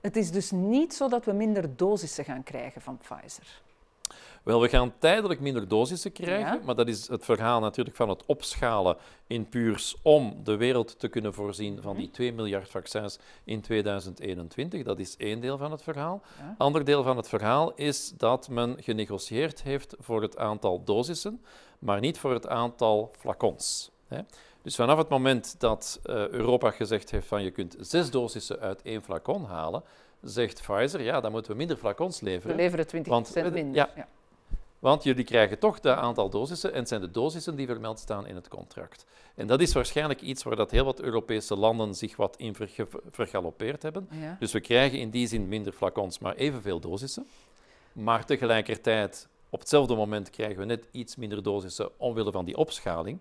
Het is dus niet zo dat we minder dosissen gaan krijgen van Pfizer. Wel, we gaan tijdelijk minder dosissen krijgen, maar dat is het verhaal natuurlijk van het opschalen in puurs om de wereld te kunnen voorzien van die 2 mhm. miljard vaccins in 2021. Dat is één deel van het verhaal. Ander deel van het verhaal is dat men genegocieerd heeft voor het aantal dosissen, maar niet voor het aantal flacons. Hè. Dus vanaf het moment dat eh, Europa gezegd heeft van je kunt zes dosissen uit één flacon halen, zegt Pfizer, ja, dan moeten we minder flacons leveren. We leveren 20% eh, minder. ja. Want jullie krijgen toch dat aantal dosissen en het zijn de dosissen die vermeld staan in het contract. En dat is waarschijnlijk iets waar dat heel wat Europese landen zich wat in vergaloppeerd vergalopeerd hebben. Dus we krijgen in die zin minder flacons, maar evenveel dosissen. Maar tegelijkertijd, op hetzelfde moment krijgen we net iets minder dosissen omwille van die opschaling.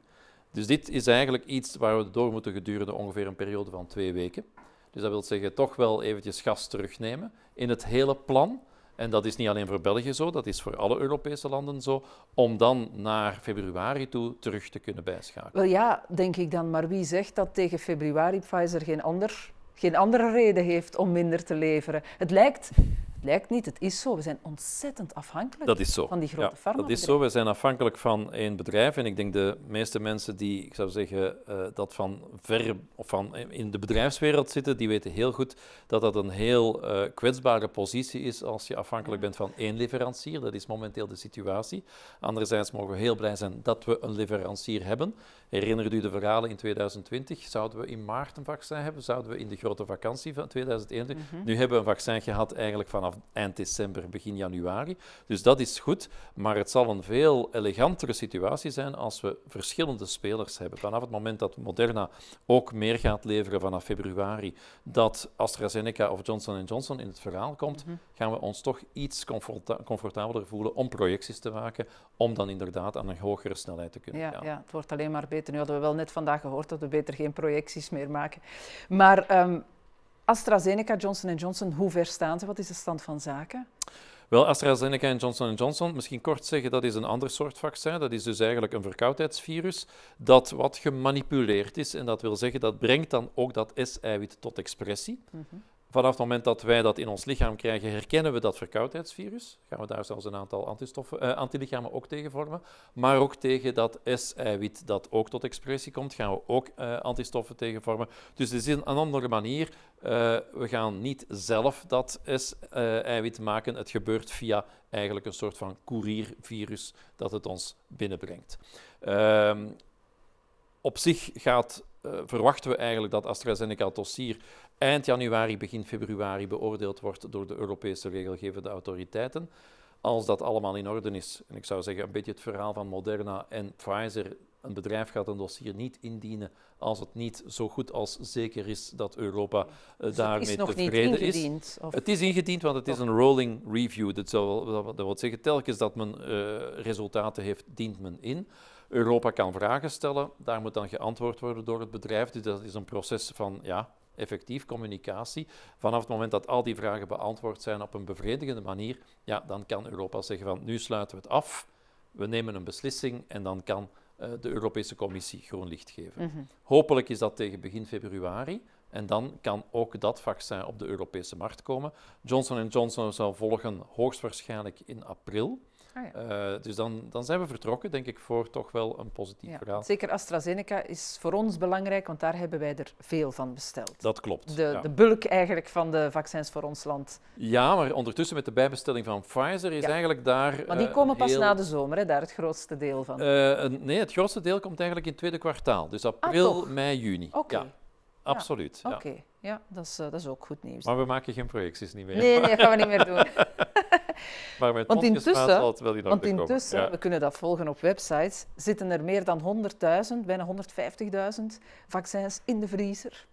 Dus dit is eigenlijk iets waar we door moeten gedurende ongeveer een periode van twee weken. Dus dat wil zeggen toch wel eventjes gas terugnemen in het hele plan en dat is niet alleen voor België zo, dat is voor alle Europese landen zo, om dan naar februari toe terug te kunnen bijschakelen. Wel ja, denk ik dan, maar wie zegt dat tegen februari Pfizer geen, ander, geen andere reden heeft om minder te leveren? Het lijkt lijkt niet, het is zo. We zijn ontzettend afhankelijk van die grote ja, Dat is zo, we zijn afhankelijk van één bedrijf. En ik denk de meeste mensen die, ik zou zeggen, uh, dat van ver of van in de bedrijfswereld zitten, die weten heel goed dat dat een heel uh, kwetsbare positie is als je afhankelijk bent van één leverancier. Dat is momenteel de situatie. Anderzijds mogen we heel blij zijn dat we een leverancier hebben. Herinnert u de verhalen in 2020? Zouden we in maart een vaccin hebben? Zouden we in de grote vakantie van 2021? Mhm. Nu hebben we een vaccin gehad eigenlijk vanaf eind december, begin januari. Dus dat is goed, maar het zal een veel elegantere situatie zijn als we verschillende spelers hebben. Vanaf het moment dat Moderna ook meer gaat leveren vanaf februari, dat AstraZeneca of Johnson Johnson in het verhaal komt, mhm. gaan we ons toch iets comfortabeler voelen om projecties te maken, om dan inderdaad aan een hogere snelheid te kunnen ja, gaan. Ja, het wordt alleen maar beter. Nu hadden we wel net vandaag gehoord dat we beter geen projecties meer maken. Maar ehm, AstraZeneca, Johnson Johnson, hoe ver staan ze? Wat is de stand van zaken? Wel, AstraZeneca en Johnson Johnson, misschien kort zeggen, dat is een ander soort vaccin. Dat is dus eigenlijk een verkoudheidsvirus dat wat gemanipuleerd is. En dat wil zeggen, dat brengt dan ook dat S-eiwit tot expressie. Mhm. Vanaf het moment dat wij dat in ons lichaam krijgen, herkennen we dat verkoudheidsvirus. Gaan we daar zelfs een aantal antistoffen, eh, antilichamen ook tegen vormen. Maar ook tegen dat S-eiwit dat ook tot expressie komt, gaan we ook eh, antistoffen tegen vormen. Dus het is een andere manier. Eh, we gaan niet zelf dat S-eiwit maken. Het gebeurt via eigenlijk een soort van couriervirus dat het ons binnenbrengt. Ehm, op zich gaat eh, verwachten we eigenlijk dat AstraZeneca dossier eind januari, begin februari beoordeeld wordt door de Europese regelgevende autoriteiten. Als dat allemaal in orde is, en ik zou zeggen een beetje het verhaal van Moderna en Pfizer, een bedrijf gaat een dossier niet indienen als het niet zo goed als zeker is dat Europa eh, daarmee tevreden is. Of? Het is ingediend, want het is een rolling review. Dat, dat wil zeggen, telkens dat men eh, resultaten heeft, dient men in. Europa kan vragen stellen, daar moet dan geantwoord worden door het bedrijf. Dus dat is een proces van ja, effectief communicatie. Vanaf het moment dat al die vragen beantwoord zijn op een bevredigende manier, ja, dan kan Europa zeggen van nu sluiten we het af, we nemen een beslissing en dan kan eh, de Europese Commissie groen licht geven. Mhm. Hopelijk is dat tegen begin februari. En dan kan ook dat vaccin op de Europese markt komen. Johnson Johnson zal volgen hoogstwaarschijnlijk in april. Ah, eh, dus dan, dan zijn we vertrokken, denk ik, voor toch wel een positief ja, verhaal. Zeker AstraZeneca is voor ons belangrijk, want daar hebben wij er veel van besteld. Dat klopt. De, de bulk eigenlijk van de vaccins voor ons land. Ja, maar ondertussen met de bijbestelling van Pfizer is eigenlijk daar... Maar die eh, komen pas na de zomer, hè, daar het grootste deel van. Eh, nee, het grootste deel komt eigenlijk in het tweede kwartaal. Dus ah, april, mei, juni. Oké. Absoluut. Ja. Oké, ja, dat is, eh, dat is ook goed nieuws. Maar we maken geen projecties niet meer. Nee, nee, dat gaan we niet meer doen. [laughs] maar met want intussen, zal het wel in Want intussen, we kunnen dat volgen op websites, zitten er meer dan 100.000, bijna 150.000 vaccins in de vriezer.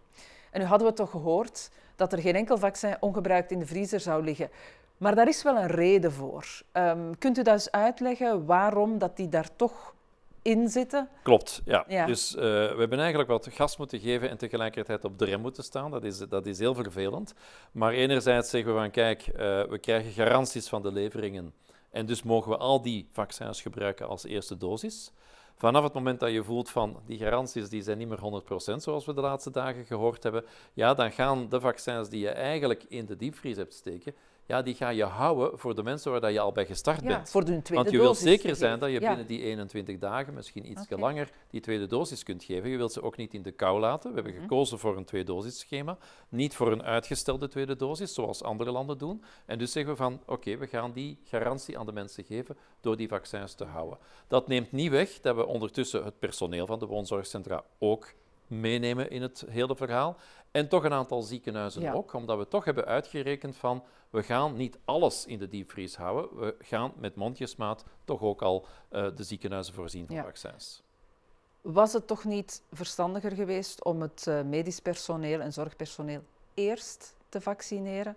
En nu hadden we toch gehoord dat er geen enkel vaccin ongebruikt in de vriezer zou liggen. Maar daar is wel een reden voor. Ehm, kunt u dat uitleggen waarom dat die daar toch in zitten. Klopt, ja. Dus eh, we hebben eigenlijk wat gas moeten geven en tegelijkertijd op de rem moeten staan. Dat is, dat is heel vervelend. Maar enerzijds zeggen we van kijk, eh, we krijgen garanties van de leveringen. En dus mogen we al die vaccins gebruiken als eerste dosis. Vanaf het moment dat je voelt van die garanties die zijn niet meer 100% zoals we de laatste dagen gehoord hebben, ja, dan gaan de vaccins die je eigenlijk in de diepvries hebt steken, ja, die ga je houden voor de mensen waar dat je al bij gestart bent. Voor de tweede Want je wilt zeker zijn dat je binnen die 21 dagen, misschien iets langer, die tweede dosis kunt geven. Je wilt ze ook niet in de kou laten. We hebben mhm. gekozen voor een tweedosis niet voor een uitgestelde tweede dosis, zoals andere landen doen. En dus zeggen we van, oké, we gaan die garantie aan de mensen geven door die vaccins te houden. Dat neemt niet weg dat we ondertussen het personeel van de woonzorgcentra ook meenemen in het hele verhaal. En toch een aantal ziekenhuizen ook, omdat we toch hebben uitgerekend van we gaan niet alles in de diepvries houden. We gaan met mondjesmaat toch ook al eh, de ziekenhuizen voorzien van vaccins. Was het toch niet verstandiger geweest om het eh, medisch personeel en zorgpersoneel eerst te vaccineren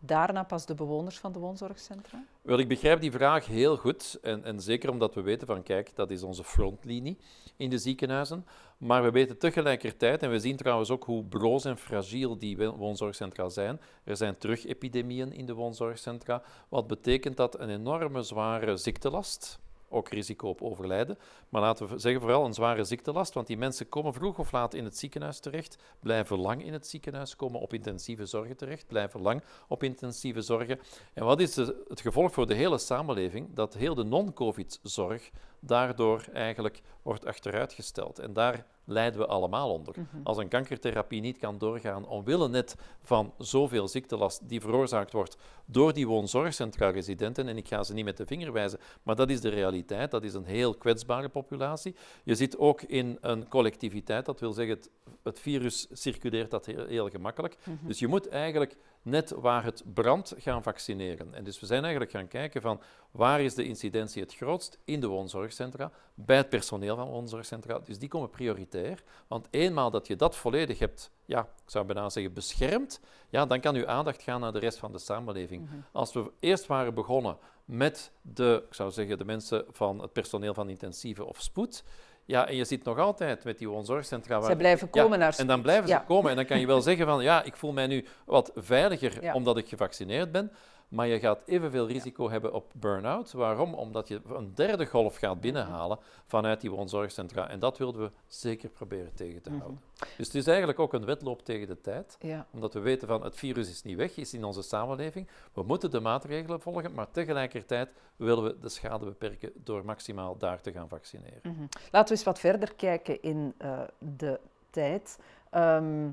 daarna pas de bewoners van de woonzorgcentra? Wel, ik begrijp die vraag heel goed. En, en, zeker omdat we weten van, kijk, dat is onze frontlinie in de ziekenhuizen. Maar we weten tegelijkertijd, en we zien trouwens ook hoe broos en fragiel die woonzorgcentra zijn. Er zijn terug epidemieën in de woonzorgcentra. Wat betekent dat? Een enorme zware ziektelast ook risico op overlijden. Maar laten we zeggen vooral een zware ziektelast, want die mensen komen vroeg of laat in het ziekenhuis terecht, blijven lang in het ziekenhuis, komen op intensieve zorgen terecht, blijven lang op intensieve zorgen. En wat is het gevolg voor de hele samenleving? Dat heel de non-covid-zorg daardoor eigenlijk wordt achteruitgesteld. En daar lijden we allemaal onder. Mhm. Als een kankertherapie niet kan doorgaan omwille net van zoveel ziektelast die veroorzaakt wordt door die woonzorgcentra-residenten, en ik ga ze niet met de vinger wijzen, maar dat is de realiteit, dat is een heel kwetsbare populatie. Je zit ook in een collectiviteit, dat wil zeggen het, virus circuleert dat heel, gemakkelijk. Mhm. Dus je moet eigenlijk net waar het brandt gaan vaccineren. En dus we zijn eigenlijk gaan kijken van waar is de incidentie het grootst in de woonzorgcentra, bij het personeel van woonzorgcentra. Dus die komen prioritair. Want eenmaal dat je dat volledig hebt, ja, ik zou bijna zeggen beschermd, ja, dan kan uw aandacht gaan naar de rest van de samenleving. Mhm. Als we eerst waren begonnen met de, ik zou zeggen, de mensen van het personeel van intensieve of spoed, ja, en je zit nog altijd met die woonzorgcentra. Waar... Ze blijven komen ja, naar En dan blijven ze komen. En dan kan je wel zeggen van, ja, ik voel mij nu wat veiliger omdat ik gevaccineerd ben. Maar je gaat evenveel risico hebben op burn-out. Waarom? Omdat je een derde golf gaat binnenhalen vanuit die woonzorgcentra. En dat wilden we zeker proberen tegen te mhm. houden. Dus het is eigenlijk ook een wedloop tegen de tijd. Ja. Omdat we weten van het virus is niet weg, is in onze samenleving. We moeten de maatregelen volgen, maar tegelijkertijd willen we de schade beperken door maximaal daar te gaan vaccineren. Mhm. Laten we eens wat verder kijken in eh, de tijd. Ehm,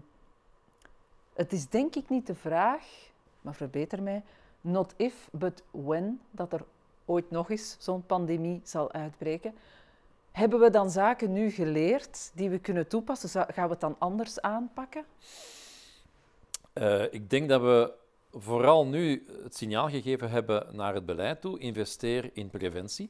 het is denk ik niet de vraag, maar verbeter mij not if, but when, dat er ooit nog eens zo'n pandemie zal uitbreken. Hebben we dan zaken nu geleerd die we kunnen toepassen? gaan we het dan anders aanpakken? Eh, ik denk dat we vooral nu het signaal gegeven hebben naar het beleid toe: investeer in preventie.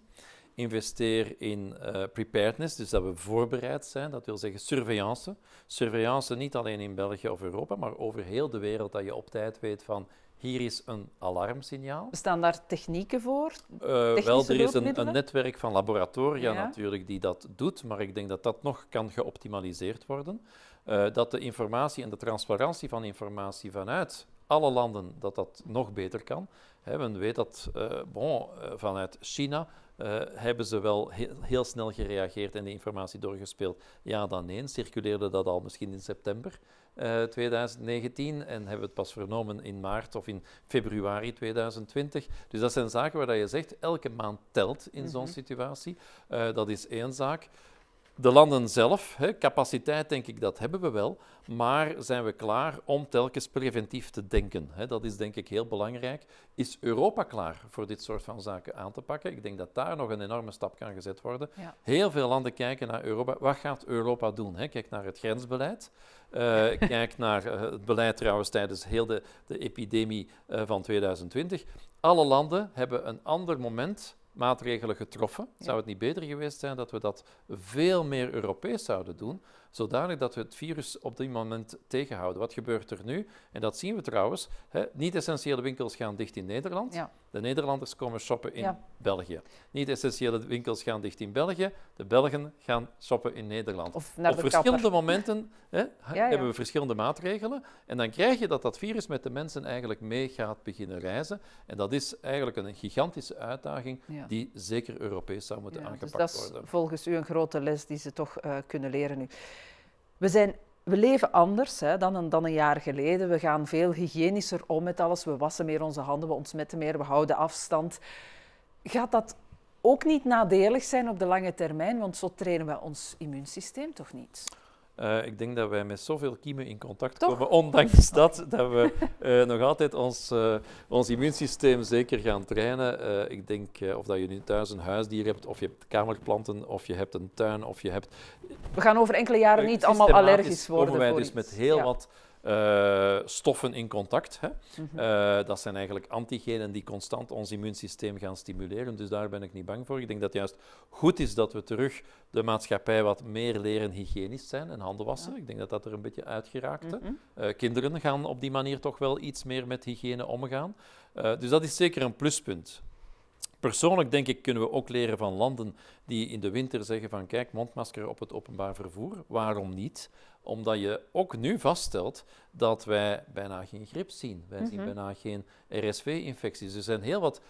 Investeer in eh, preparedness, dus dat we voorbereid zijn. Dat wil zeggen surveillance. Surveillance niet alleen in België of Europa, maar over heel de wereld. Dat je op tijd weet van hier is een alarmsignaal. staan daar technieken voor? Eh, wel, er is een, netwerk van laboratoria natuurlijk die dat doet, maar ik denk dat dat nog kan geoptimaliseerd worden. Eh, dat de informatie en de transparantie van informatie vanuit alle landen, dat dat nog beter kan. He, men weet dat eh, bon, vanuit China hebben ze wel heel, heel, snel gereageerd en de informatie doorgespeeld? Ja, dan nee. Circuleerde dat al misschien in september. 2019 eh, en hebben we het pas vernomen in maart of in februari 2020. Dus dat zijn zaken waar dat je zegt, elke maand telt in zo'n mhm. situatie. Eh, dat is één zaak. De landen zelf, hè, capaciteit denk ik, dat hebben we wel, maar zijn we klaar om telkens preventief te denken? Hè? Dat is denk ik heel belangrijk. Is Europa klaar voor dit soort van zaken aan te pakken? Ik denk dat daar nog een enorme stap kan gezet worden. Heel veel landen kijken naar Europa. Wat gaat Europa doen? Hè? Kijk naar het grensbeleid. Eh, [laughs] kijk naar eh, het beleid trouwens tijdens heel de, de epidemie eh, van 2020. Alle landen hebben een ander moment maatregelen getroffen. Zou het niet beter geweest zijn dat we dat veel meer Europees zouden doen? zodanig dat we het virus op dit moment tegenhouden. Wat gebeurt er nu? En dat zien we trouwens. Niet-essentiële winkels gaan dicht in Nederland. De Nederlanders komen shoppen in België. Niet-essentiële winkels gaan dicht in België. De Belgen gaan shoppen in Nederland. Of Op verschillende momenten hè, hebben we verschillende maatregelen. En dan krijg je dat dat virus met de mensen eigenlijk mee gaat beginnen reizen. En dat is eigenlijk een gigantische uitdaging die zeker Europees zou moeten dus aangepakt dus dat is worden. Volgens u een grote les die ze toch eh, kunnen leren nu we zijn we leven anders hè, dan, een, dan, een, jaar geleden. We gaan veel hygiënischer om met alles. We wassen meer onze handen, we ontsmetten meer, we houden afstand. Gaat dat ook niet nadelig zijn op de lange termijn? Want zo trainen we ons immuunsysteem toch niet? Eh, ik denk dat wij met zoveel kiemen in contact komen, ondanks [laughs] dat, dat we eh, nog altijd ons, eh, ons immuunsysteem zeker gaan trainen. ik denk, of dat je nu thuis een huisdier hebt, of je hebt kamerplanten, of je hebt een tuin, of je hebt... We gaan over enkele jaren niet allemaal allergisch worden komen wij dus met heel wat eh, stoffen in contact. Hè. Mhm. Eh, dat zijn eigenlijk antigenen die constant ons immuunsysteem gaan stimuleren. Dus daar ben ik niet bang voor. Ik denk dat het juist goed is dat we terug de maatschappij wat meer leren hygiënisch zijn en handen wassen. Ik denk dat dat er een beetje uitgeraakte. Mhm. Eh, kinderen gaan op die manier toch wel iets meer met hygiëne omgaan. dus dat is zeker een pluspunt. Persoonlijk denk ik kunnen we ook leren van landen die in de winter zeggen van kijk, mondmasker op het openbaar vervoer, waarom niet? Omdat je ook nu vaststelt dat wij bijna geen griep zien. Wij zien mhm. bijna geen RSV-infecties. Er zijn heel wat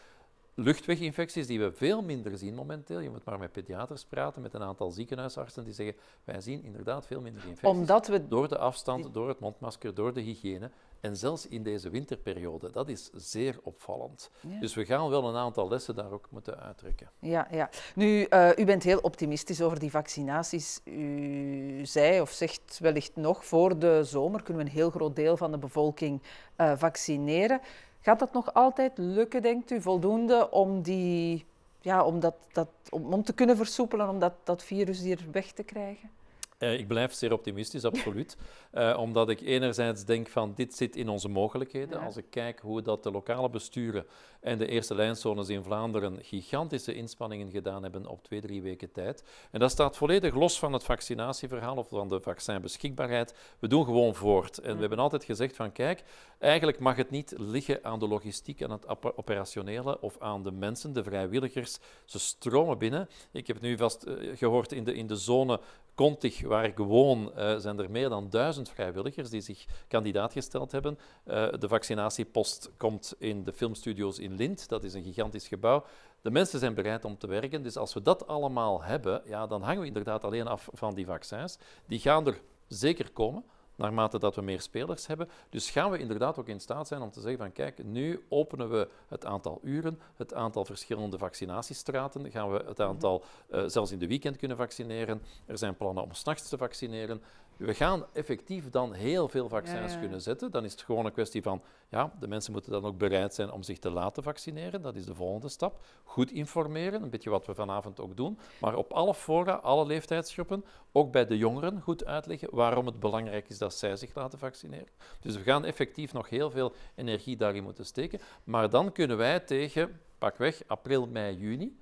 luchtweginfecties die we veel minder zien momenteel. Je moet maar met pediaters praten, met een aantal ziekenhuisartsen die zeggen wij zien inderdaad veel minder infecties. Omdat we... Door de afstand, door het mondmasker, door de hygiëne en zelfs in deze winterperiode. Dat is zeer opvallend. Dus we gaan wel een aantal lessen daar ook moeten uittrekken. Ja, ja. Nu, eh, u bent heel optimistisch over die vaccinaties. U zei of zegt wellicht nog, voor de zomer kunnen we een heel groot deel van de bevolking eh, vaccineren. Gaat dat nog altijd lukken, denkt u, voldoende om, die, ja, om, dat, dat, om, te kunnen versoepelen, om dat, dat virus hier weg te krijgen? Eh, ik blijf zeer optimistisch, absoluut. [laughs] Eh, omdat ik enerzijds denk van dit zit in onze mogelijkheden. Als ik kijk hoe dat de lokale besturen en de eerste lijnzones in Vlaanderen gigantische inspanningen gedaan hebben op twee, drie weken tijd. En dat staat volledig los van het vaccinatieverhaal of van de vaccinbeschikbaarheid. We doen gewoon voort. En we hebben altijd gezegd van kijk, eigenlijk mag het niet liggen aan de logistiek, aan het operationele of aan de mensen, de vrijwilligers. Ze stromen binnen. Ik heb nu vast eh, gehoord in de, in de zone Kontig, waar ik woon, eh, zijn er meer dan duizend vrijwilligers die zich kandidaat gesteld hebben. Eh, de vaccinatiepost komt in de filmstudio's in Lint. Dat is een gigantisch gebouw. De mensen zijn bereid om te werken. Dus als we dat allemaal hebben, ja, dan hangen we inderdaad alleen af van die vaccins. Die gaan er zeker komen naarmate dat we meer spelers hebben. Dus gaan we inderdaad ook in staat zijn om te zeggen van kijk, nu openen we het aantal uren, het aantal verschillende vaccinatiestraten, gaan we het aantal eh, zelfs in de weekend kunnen vaccineren. Er zijn plannen om s'nachts te vaccineren. We gaan effectief dan heel veel vaccins kunnen zetten. Dan is het gewoon een kwestie van, ja, de mensen moeten dan ook bereid zijn om zich te laten vaccineren. Dat is de volgende stap. Goed informeren, een beetje wat we vanavond ook doen. Maar op alle fora, alle leeftijdsgroepen, ook bij de jongeren goed uitleggen waarom het belangrijk is dat zij zich laten vaccineren. Dus we gaan effectief nog heel veel energie daarin moeten steken. Maar dan kunnen wij tegen, pakweg, april, mei, juni,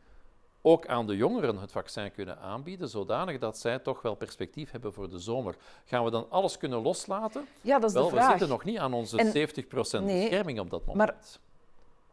ook aan de jongeren het vaccin kunnen aanbieden, zodanig dat zij toch wel perspectief hebben voor de zomer. Gaan we dan alles kunnen loslaten? Ja, dat is wel, de vraag. We zitten nog niet aan onze 70% nee, bescherming op dat moment.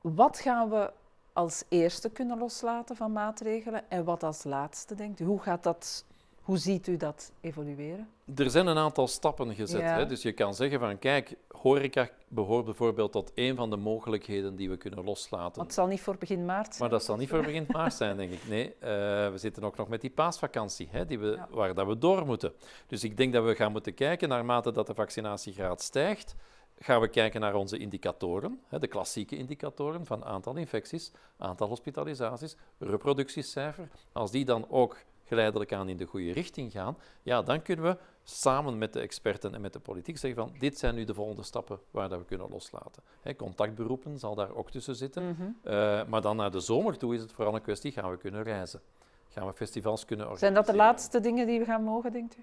Maar wat gaan we als eerste kunnen loslaten van maatregelen en wat als laatste, denkt u? Hoe gaat dat hoe ziet u dat evolueren? Er zijn een aantal stappen gezet. Hè? Dus je kan zeggen van kijk, horeca behoort bijvoorbeeld tot een van de mogelijkheden die we kunnen loslaten. Dat zal niet voor begin maart zijn. Maar dat zal niet voor begin maart zijn, denk ik. Nee, eh, we zitten ook nog met die paasvakantie, hè, die we, waar dat we door moeten. Dus ik denk dat we gaan moeten kijken, naarmate dat de vaccinatiegraad stijgt, gaan we kijken naar onze indicatoren, hè, de klassieke indicatoren van aantal infecties, aantal hospitalisaties, reproductiecijfer. Als die dan ook geleidelijk aan in de goede richting gaan, ja, dan kunnen we samen met de experten en met de politiek zeggen van dit zijn nu de volgende stappen waar dat we kunnen loslaten. contactberoepen zal daar ook tussen zitten. Mhm. Eh, maar dan naar de zomer toe is het vooral een kwestie, gaan we kunnen reizen? Gaan we festivals kunnen organiseren? Zijn dat de laatste dingen die we gaan mogen, denkt u?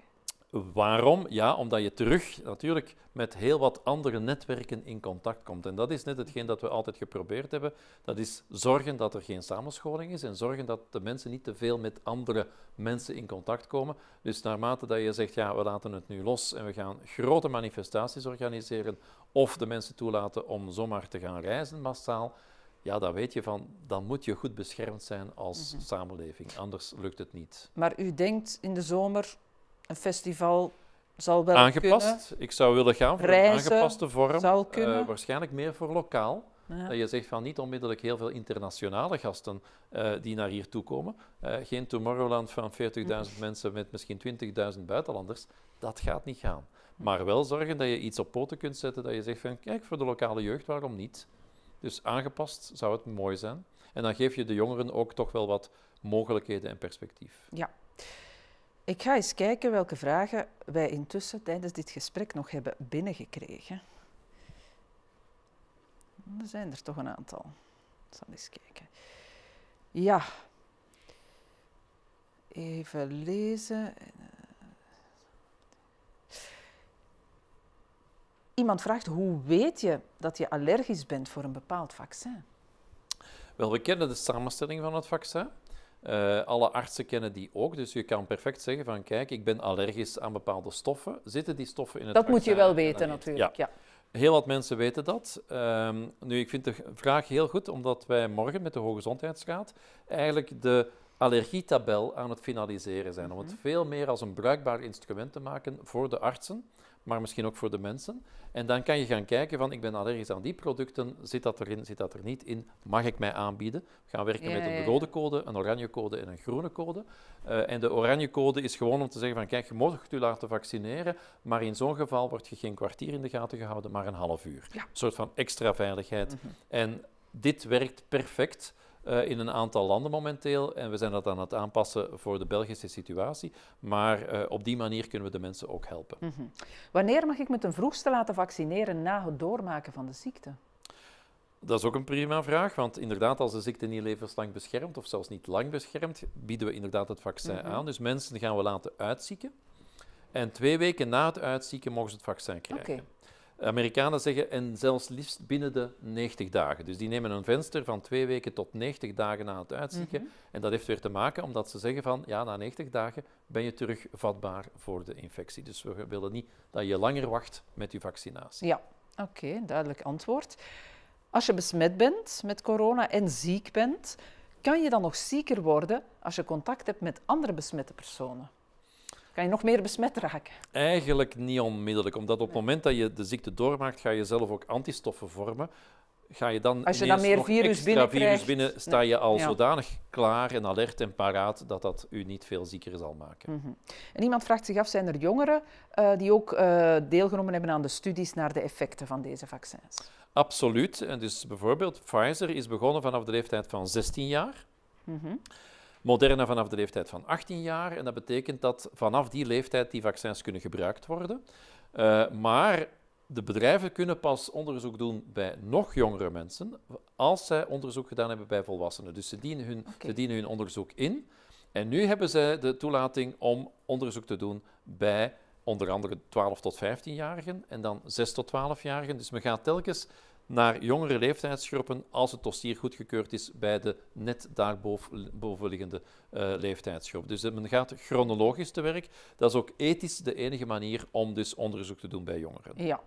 Waarom? Ja, omdat je terug natuurlijk met heel wat andere netwerken in contact komt. En dat is net hetgeen dat we altijd geprobeerd hebben. Dat is zorgen dat er geen samenscholing is en zorgen dat de mensen niet te veel met andere mensen in contact komen. Dus naarmate dat je zegt, ja, we laten het nu los en we gaan grote manifestaties organiseren of de mensen toelaten om zomaar te gaan reizen massaal, ja, dan weet je van, dan moet je goed beschermd zijn als mhm. samenleving, anders lukt het niet. Maar u denkt in de zomer, een festival zal wel aangepast. Ik zou willen gaan voor een aangepaste vorm. Eh, waarschijnlijk meer voor lokaal. Dat eh, je zegt van niet onmiddellijk heel veel internationale gasten eh, die naar hier toe komen. geen Tomorrowland van 40.000 mm. mensen met misschien 20.000 buitenlanders. Dat gaat niet gaan. Maar wel zorgen dat je iets op poten kunt zetten dat je zegt van kijk, voor de lokale jeugd, waarom niet? Dus aangepast zou het mooi zijn. En dan geef je de jongeren ook toch wel wat mogelijkheden en perspectief. Ja. Ik ga eens kijken welke vragen wij intussen tijdens dit gesprek nog hebben binnengekregen. Er zijn er toch een aantal. Ik zal eens kijken. Ja. Even lezen. Iemand vraagt, hoe weet je dat je allergisch bent voor een bepaald vaccin? Wel, we kennen de samenstelling van het vaccin. Eh, alle artsen kennen die ook, dus je kan perfect zeggen van kijk, ik ben allergisch aan bepaalde stoffen. Zitten die stoffen in het Dat moet je wel weten natuurlijk, ja. Heel wat mensen weten dat. Ehm, nu, ik vind de vraag heel goed, omdat wij morgen met de hoge Gezondheidsraad eigenlijk de allergietabel aan het finaliseren zijn. Om het mhm. veel meer als een bruikbaar instrument te maken voor de artsen maar misschien ook voor de mensen. En dan kan je gaan kijken van, ik ben allergisch aan die producten, zit dat erin, zit dat er niet in, mag ik mij aanbieden? We gaan werken met een rode code, een oranje code en een groene code. Eh, en de oranje code is gewoon om te zeggen van, kijk, je mocht u laten vaccineren, maar in zo'n geval word je geen kwartier in de gaten gehouden, maar een half uur. Ja. Een soort van extra veiligheid. Mhm. En dit werkt perfect eh, in een aantal landen momenteel. En we zijn dat aan het aanpassen voor de Belgische situatie. Maar eh, op die manier kunnen we de mensen ook helpen. Mhm. Wanneer mag ik me ten vroegste laten vaccineren na het doormaken van de ziekte? Dat is ook een prima vraag, want inderdaad, als de ziekte niet levenslang beschermt of zelfs niet lang beschermt, bieden we inderdaad het vaccin mhm. aan. Dus mensen gaan we laten uitzieken. En twee weken na het uitzieken mogen ze het vaccin krijgen. Amerikanen zeggen en zelfs liefst binnen de 90 dagen. Dus die nemen een venster van twee weken tot 90 dagen na het uitzieken. Mhm. En dat heeft weer te maken omdat ze zeggen van ja, na 90 dagen ben je terug vatbaar voor de infectie. Dus we willen niet dat je langer wacht met je vaccinatie. Ja, oké, duidelijk antwoord. Als je besmet bent met corona en ziek bent, kan je dan nog zieker worden als je contact hebt met andere besmette personen? Ga je nog meer besmet raken? Eigenlijk niet onmiddellijk, omdat op het moment dat je de ziekte doormaakt, ga je zelf ook antistoffen vormen. Ga je dan Als je dan meer virus binnen, sta je al zodanig klaar en alert en paraat dat dat u niet veel zieker zal maken. Mhm. En iemand vraagt zich af, zijn er jongeren eh, die ook eh, deelgenomen hebben aan de studies naar de effecten van deze vaccins? Absoluut. En dus bijvoorbeeld Pfizer is begonnen vanaf de leeftijd van 16 jaar. Mhm. Moderna vanaf de leeftijd van 18 jaar. En dat betekent dat vanaf die leeftijd die vaccins kunnen gebruikt worden. Eh, maar de bedrijven kunnen pas onderzoek doen bij nog jongere mensen als zij onderzoek gedaan hebben bij volwassenen. Dus ze dienen hun, ze dienen hun onderzoek in. En nu hebben zij de toelating om onderzoek te doen bij onder andere 12 tot 15-jarigen en dan 6 tot 12-jarigen. Dus men gaat telkens naar jongere leeftijdsgroepen als het dossier goedgekeurd is bij de net daarbovenliggende uh, eh, leeftijdsgroep. Dus eh, men gaat chronologisch te werk. Dat is ook ethisch de enige manier om dus onderzoek te doen bij jongeren. Ja.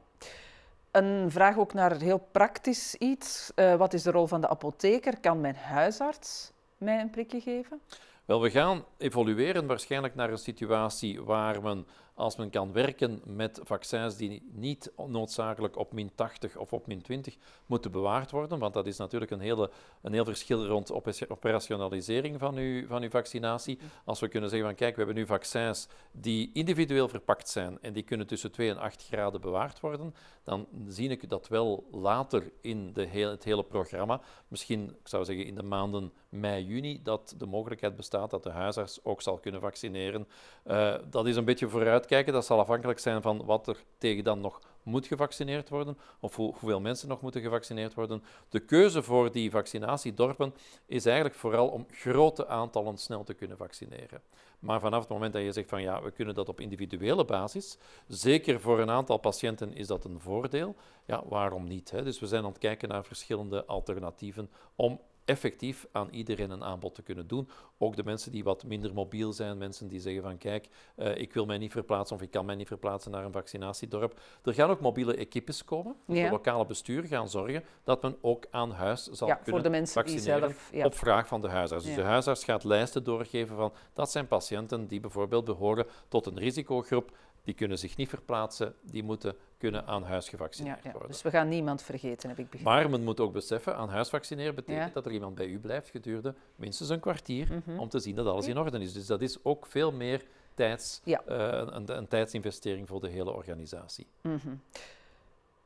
Een vraag ook naar heel praktisch iets. Eh, wat is de rol van de apotheker? Kan mijn huisarts mij een prikje geven? Wel, we gaan evolueren waarschijnlijk naar een situatie waar men als men kan werken met vaccins die niet noodzakelijk op min 80 of op min 20 moeten bewaard worden, want dat is natuurlijk een, hele, een heel verschil rond operationalisering van uw, van uw vaccinatie. Als we kunnen zeggen van kijk, we hebben nu vaccins die individueel verpakt zijn en die kunnen tussen 2 en 8 graden bewaard worden, dan zie ik dat wel later in de het hele programma, misschien ik zou zeggen in de maanden mei, juni, dat de mogelijkheid bestaat dat de huisarts ook zal kunnen vaccineren. Eh, dat is een beetje vooruit kijken. Dat zal afhankelijk zijn van wat er tegen dan nog moet gevaccineerd worden of hoeveel mensen nog moeten gevaccineerd worden. De keuze voor die vaccinatiedorpen is eigenlijk vooral om grote aantallen snel te kunnen vaccineren. Maar vanaf het moment dat je zegt van ja, we kunnen dat op individuele basis, zeker voor een aantal patiënten is dat een voordeel, ja, waarom niet? Hè? Dus we zijn aan het kijken naar verschillende alternatieven om effectief aan iedereen een aanbod te kunnen doen. Ook de mensen die wat minder mobiel zijn, mensen die zeggen van kijk, eh, ik wil mij niet verplaatsen of ik kan mij niet verplaatsen naar een vaccinatiedorp. Er gaan ook mobiele equipes komen. Dus de lokale bestuur gaan zorgen dat men ook aan huis zal ja, kunnen voor de vaccineren zelf, op vraag van de huisarts. Dus de huisarts gaat lijsten doorgeven van dat zijn patiënten die bijvoorbeeld behoren tot een risicogroep die kunnen zich niet verplaatsen, die moeten kunnen aan huis gevaccineerd ja. worden. Dus we gaan niemand vergeten, heb ik begrepen. Maar men moet ook beseffen, aan huis vaccineren betekent dat er iemand bij u blijft gedurende minstens een kwartier mhm. om te zien dat alles in orde is. Dus dat is ook veel meer tijds, eh, een, een, tijdsinvestering voor de hele organisatie. Mhm.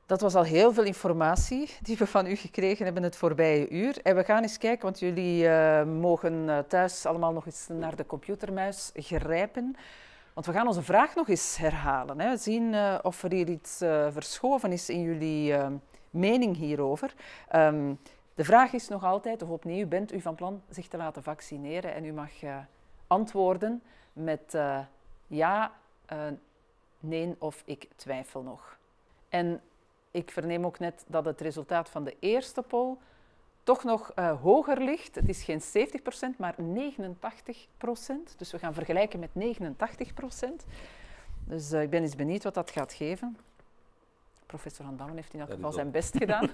Dat was al heel veel informatie die we van u gekregen hebben het voorbije uur. En we gaan eens kijken, want jullie eh, mogen eh, thuis allemaal nog eens naar de computermuis grijpen. Want we gaan onze vraag nog eens herhalen. Hè. Zien eh, of er hier iets eh, verschoven is in jullie eh, mening hierover. Ehm, de vraag is nog altijd, of opnieuw, bent u van plan zich te laten vaccineren? En u mag antwoorden met ja, nee of ik twijfel nog. En ik verneem ook net dat het resultaat van de eerste poll toch nog eh, hoger ligt. Het is geen 70%, maar 89%. Dus we gaan vergelijken met 89%. Dus eh, ik ben eens benieuwd wat dat gaat geven. Professor Van Dammen heeft in elk geval zijn best gedaan.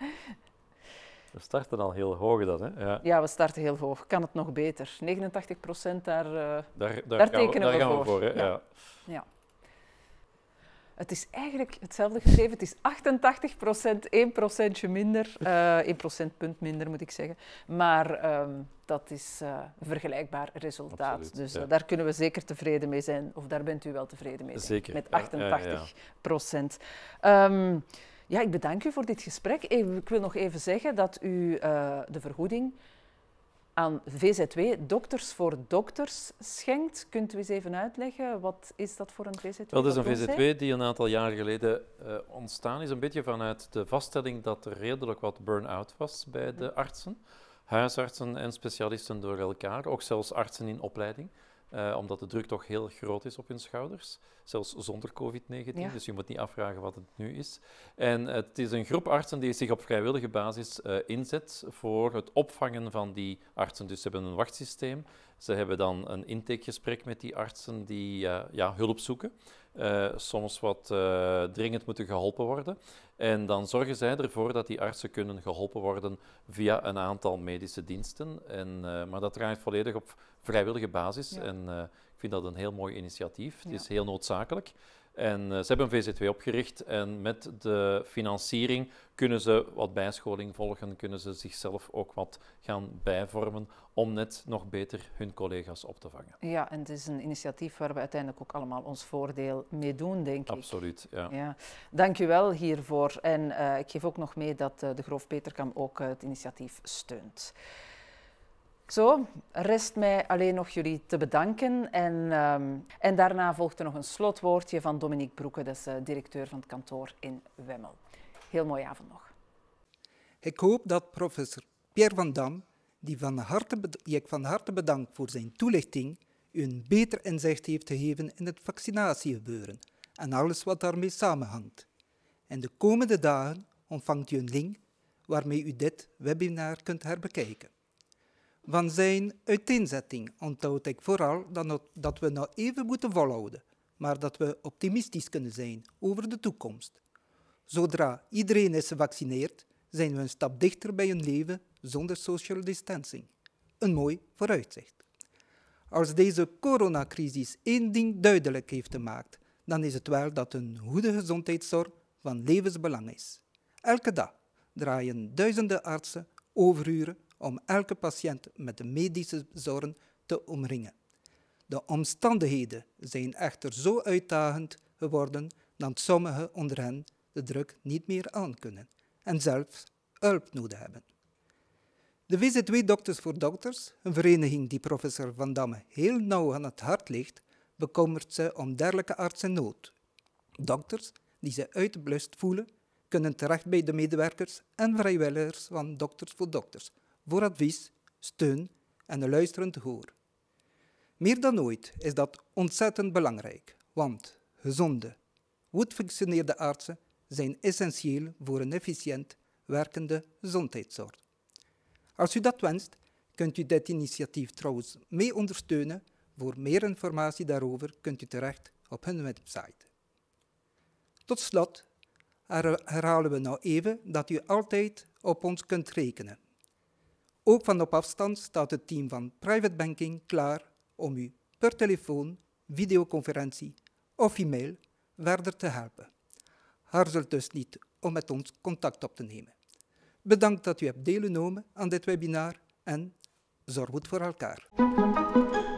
[laughs] [laughs] we starten al heel hoog dat, hè? Ja. ja. we starten heel hoog. Kan het nog beter? 89 procent, daar, eh, daar, tekenen we, daar gaan voor. We voor hè? Ja. ja. Het is eigenlijk hetzelfde geschreven. Het is 88 procent, 1 minder. Uh, eh, 1 procentpunt minder, moet ik zeggen. Maar ehm, dat is eh, vergelijkbaar resultaat. dus eh, daar kunnen we zeker tevreden mee zijn. Of daar bent u wel tevreden mee. Zeker. Met 88 procent. Ehm, ja, ik bedank u voor dit gesprek. Ik wil nog even zeggen dat u de vergoeding aan VZW, Dokters voor Dokters, schenkt. Kunt u eens even uitleggen, wat is dat voor een VZW? Wel, dat is een VZW die een aantal jaar geleden eh, ontstaan is, een beetje vanuit de vaststelling dat er redelijk wat burn-out was bij de artsen. Huisartsen en specialisten door elkaar, ook zelfs artsen in opleiding. Eh, omdat de druk toch heel groot is op hun schouders, zelfs zonder COVID-19. Dus je moet niet afvragen wat het nu is. En het is een groep artsen die zich op vrijwillige basis eh, inzet voor het opvangen van die artsen. Dus ze hebben een wachtsysteem ze hebben dan een intakegesprek met die artsen die eh, ja, hulp zoeken. Eh, soms wat eh, dringend moeten geholpen worden. En dan zorgen zij ervoor dat die artsen kunnen geholpen worden via een aantal medische diensten. En, maar dat draait volledig op vrijwillige basis. En ik vind dat een heel mooi initiatief. Het is heel noodzakelijk. En eh, ze hebben een VZW opgericht en met de financiering kunnen ze wat bijscholing volgen, kunnen ze zichzelf ook wat gaan bijvormen om net nog beter hun collega's op te vangen. Ja, en het is een initiatief waar we uiteindelijk ook allemaal ons voordeel mee doen, denk ik. Absoluut, ja. ja. Dank u wel hiervoor. En eh, ik geef ook nog mee dat eh, de Groof Peterkam ook het initiatief steunt. Zo, rest mij alleen nog jullie te bedanken. En, ehm, en daarna volgt er nog een slotwoordje van Dominique Broeke, dat is eh, directeur van het kantoor in Wemmel. Heel mooie avond nog. Ik hoop dat professor Pierre van Dam, die, van harte ik van harte bedank voor zijn toelichting, u een beter inzicht heeft gegeven in het vaccinatiegebeuren en alles wat daarmee samenhangt. In de komende dagen ontvangt u een link waarmee u dit webinar kunt herbekijken van zijn uiteenzetting onthoud ik vooral dat, we nog even moeten volhouden, maar dat we optimistisch kunnen zijn over de toekomst. Zodra iedereen is gevaccineerd, zijn we een stap dichter bij een leven zonder social distancing. Een mooi vooruitzicht. Als deze coronacrisis één ding duidelijk heeft gemaakt, dan is het wel dat een goede gezondheidszorg van levensbelang is. Elke dag draaien duizenden artsen overuren om elke patiënt met de medische zorgen te omringen. De omstandigheden zijn echter zo uitdagend geworden dat sommigen onder hen de druk niet meer aankunnen en zelfs hulp nodig hebben. De WZW Doctors voor Doctors, een vereniging die professor Van Damme heel nauw aan het hart ligt, bekommert ze om dergelijke artsen nood. Dokters die ze uitblust voelen, kunnen terecht bij de medewerkers en vrijwilligers van Doctors voor Doctors voor advies, steun en een luisterend gehoor. Meer dan ooit is dat ontzettend belangrijk, want gezonde, goed functioneerde artsen zijn essentieel voor een efficiënt werkende gezondheidszorg. Als u dat wenst, kunt u dit initiatief trouwens mee ondersteunen. Voor meer informatie daarover kunt u terecht op hun website. Tot slot herhalen we nou even dat u altijd op ons kunt rekenen. Ook van op afstand staat het team van Private Banking klaar om u per telefoon, videoconferentie of e-mail verder te helpen. Harzelt dus niet om met ons contact op te nemen. Bedankt dat u hebt deelgenomen aan dit webinar en zorg goed voor elkaar.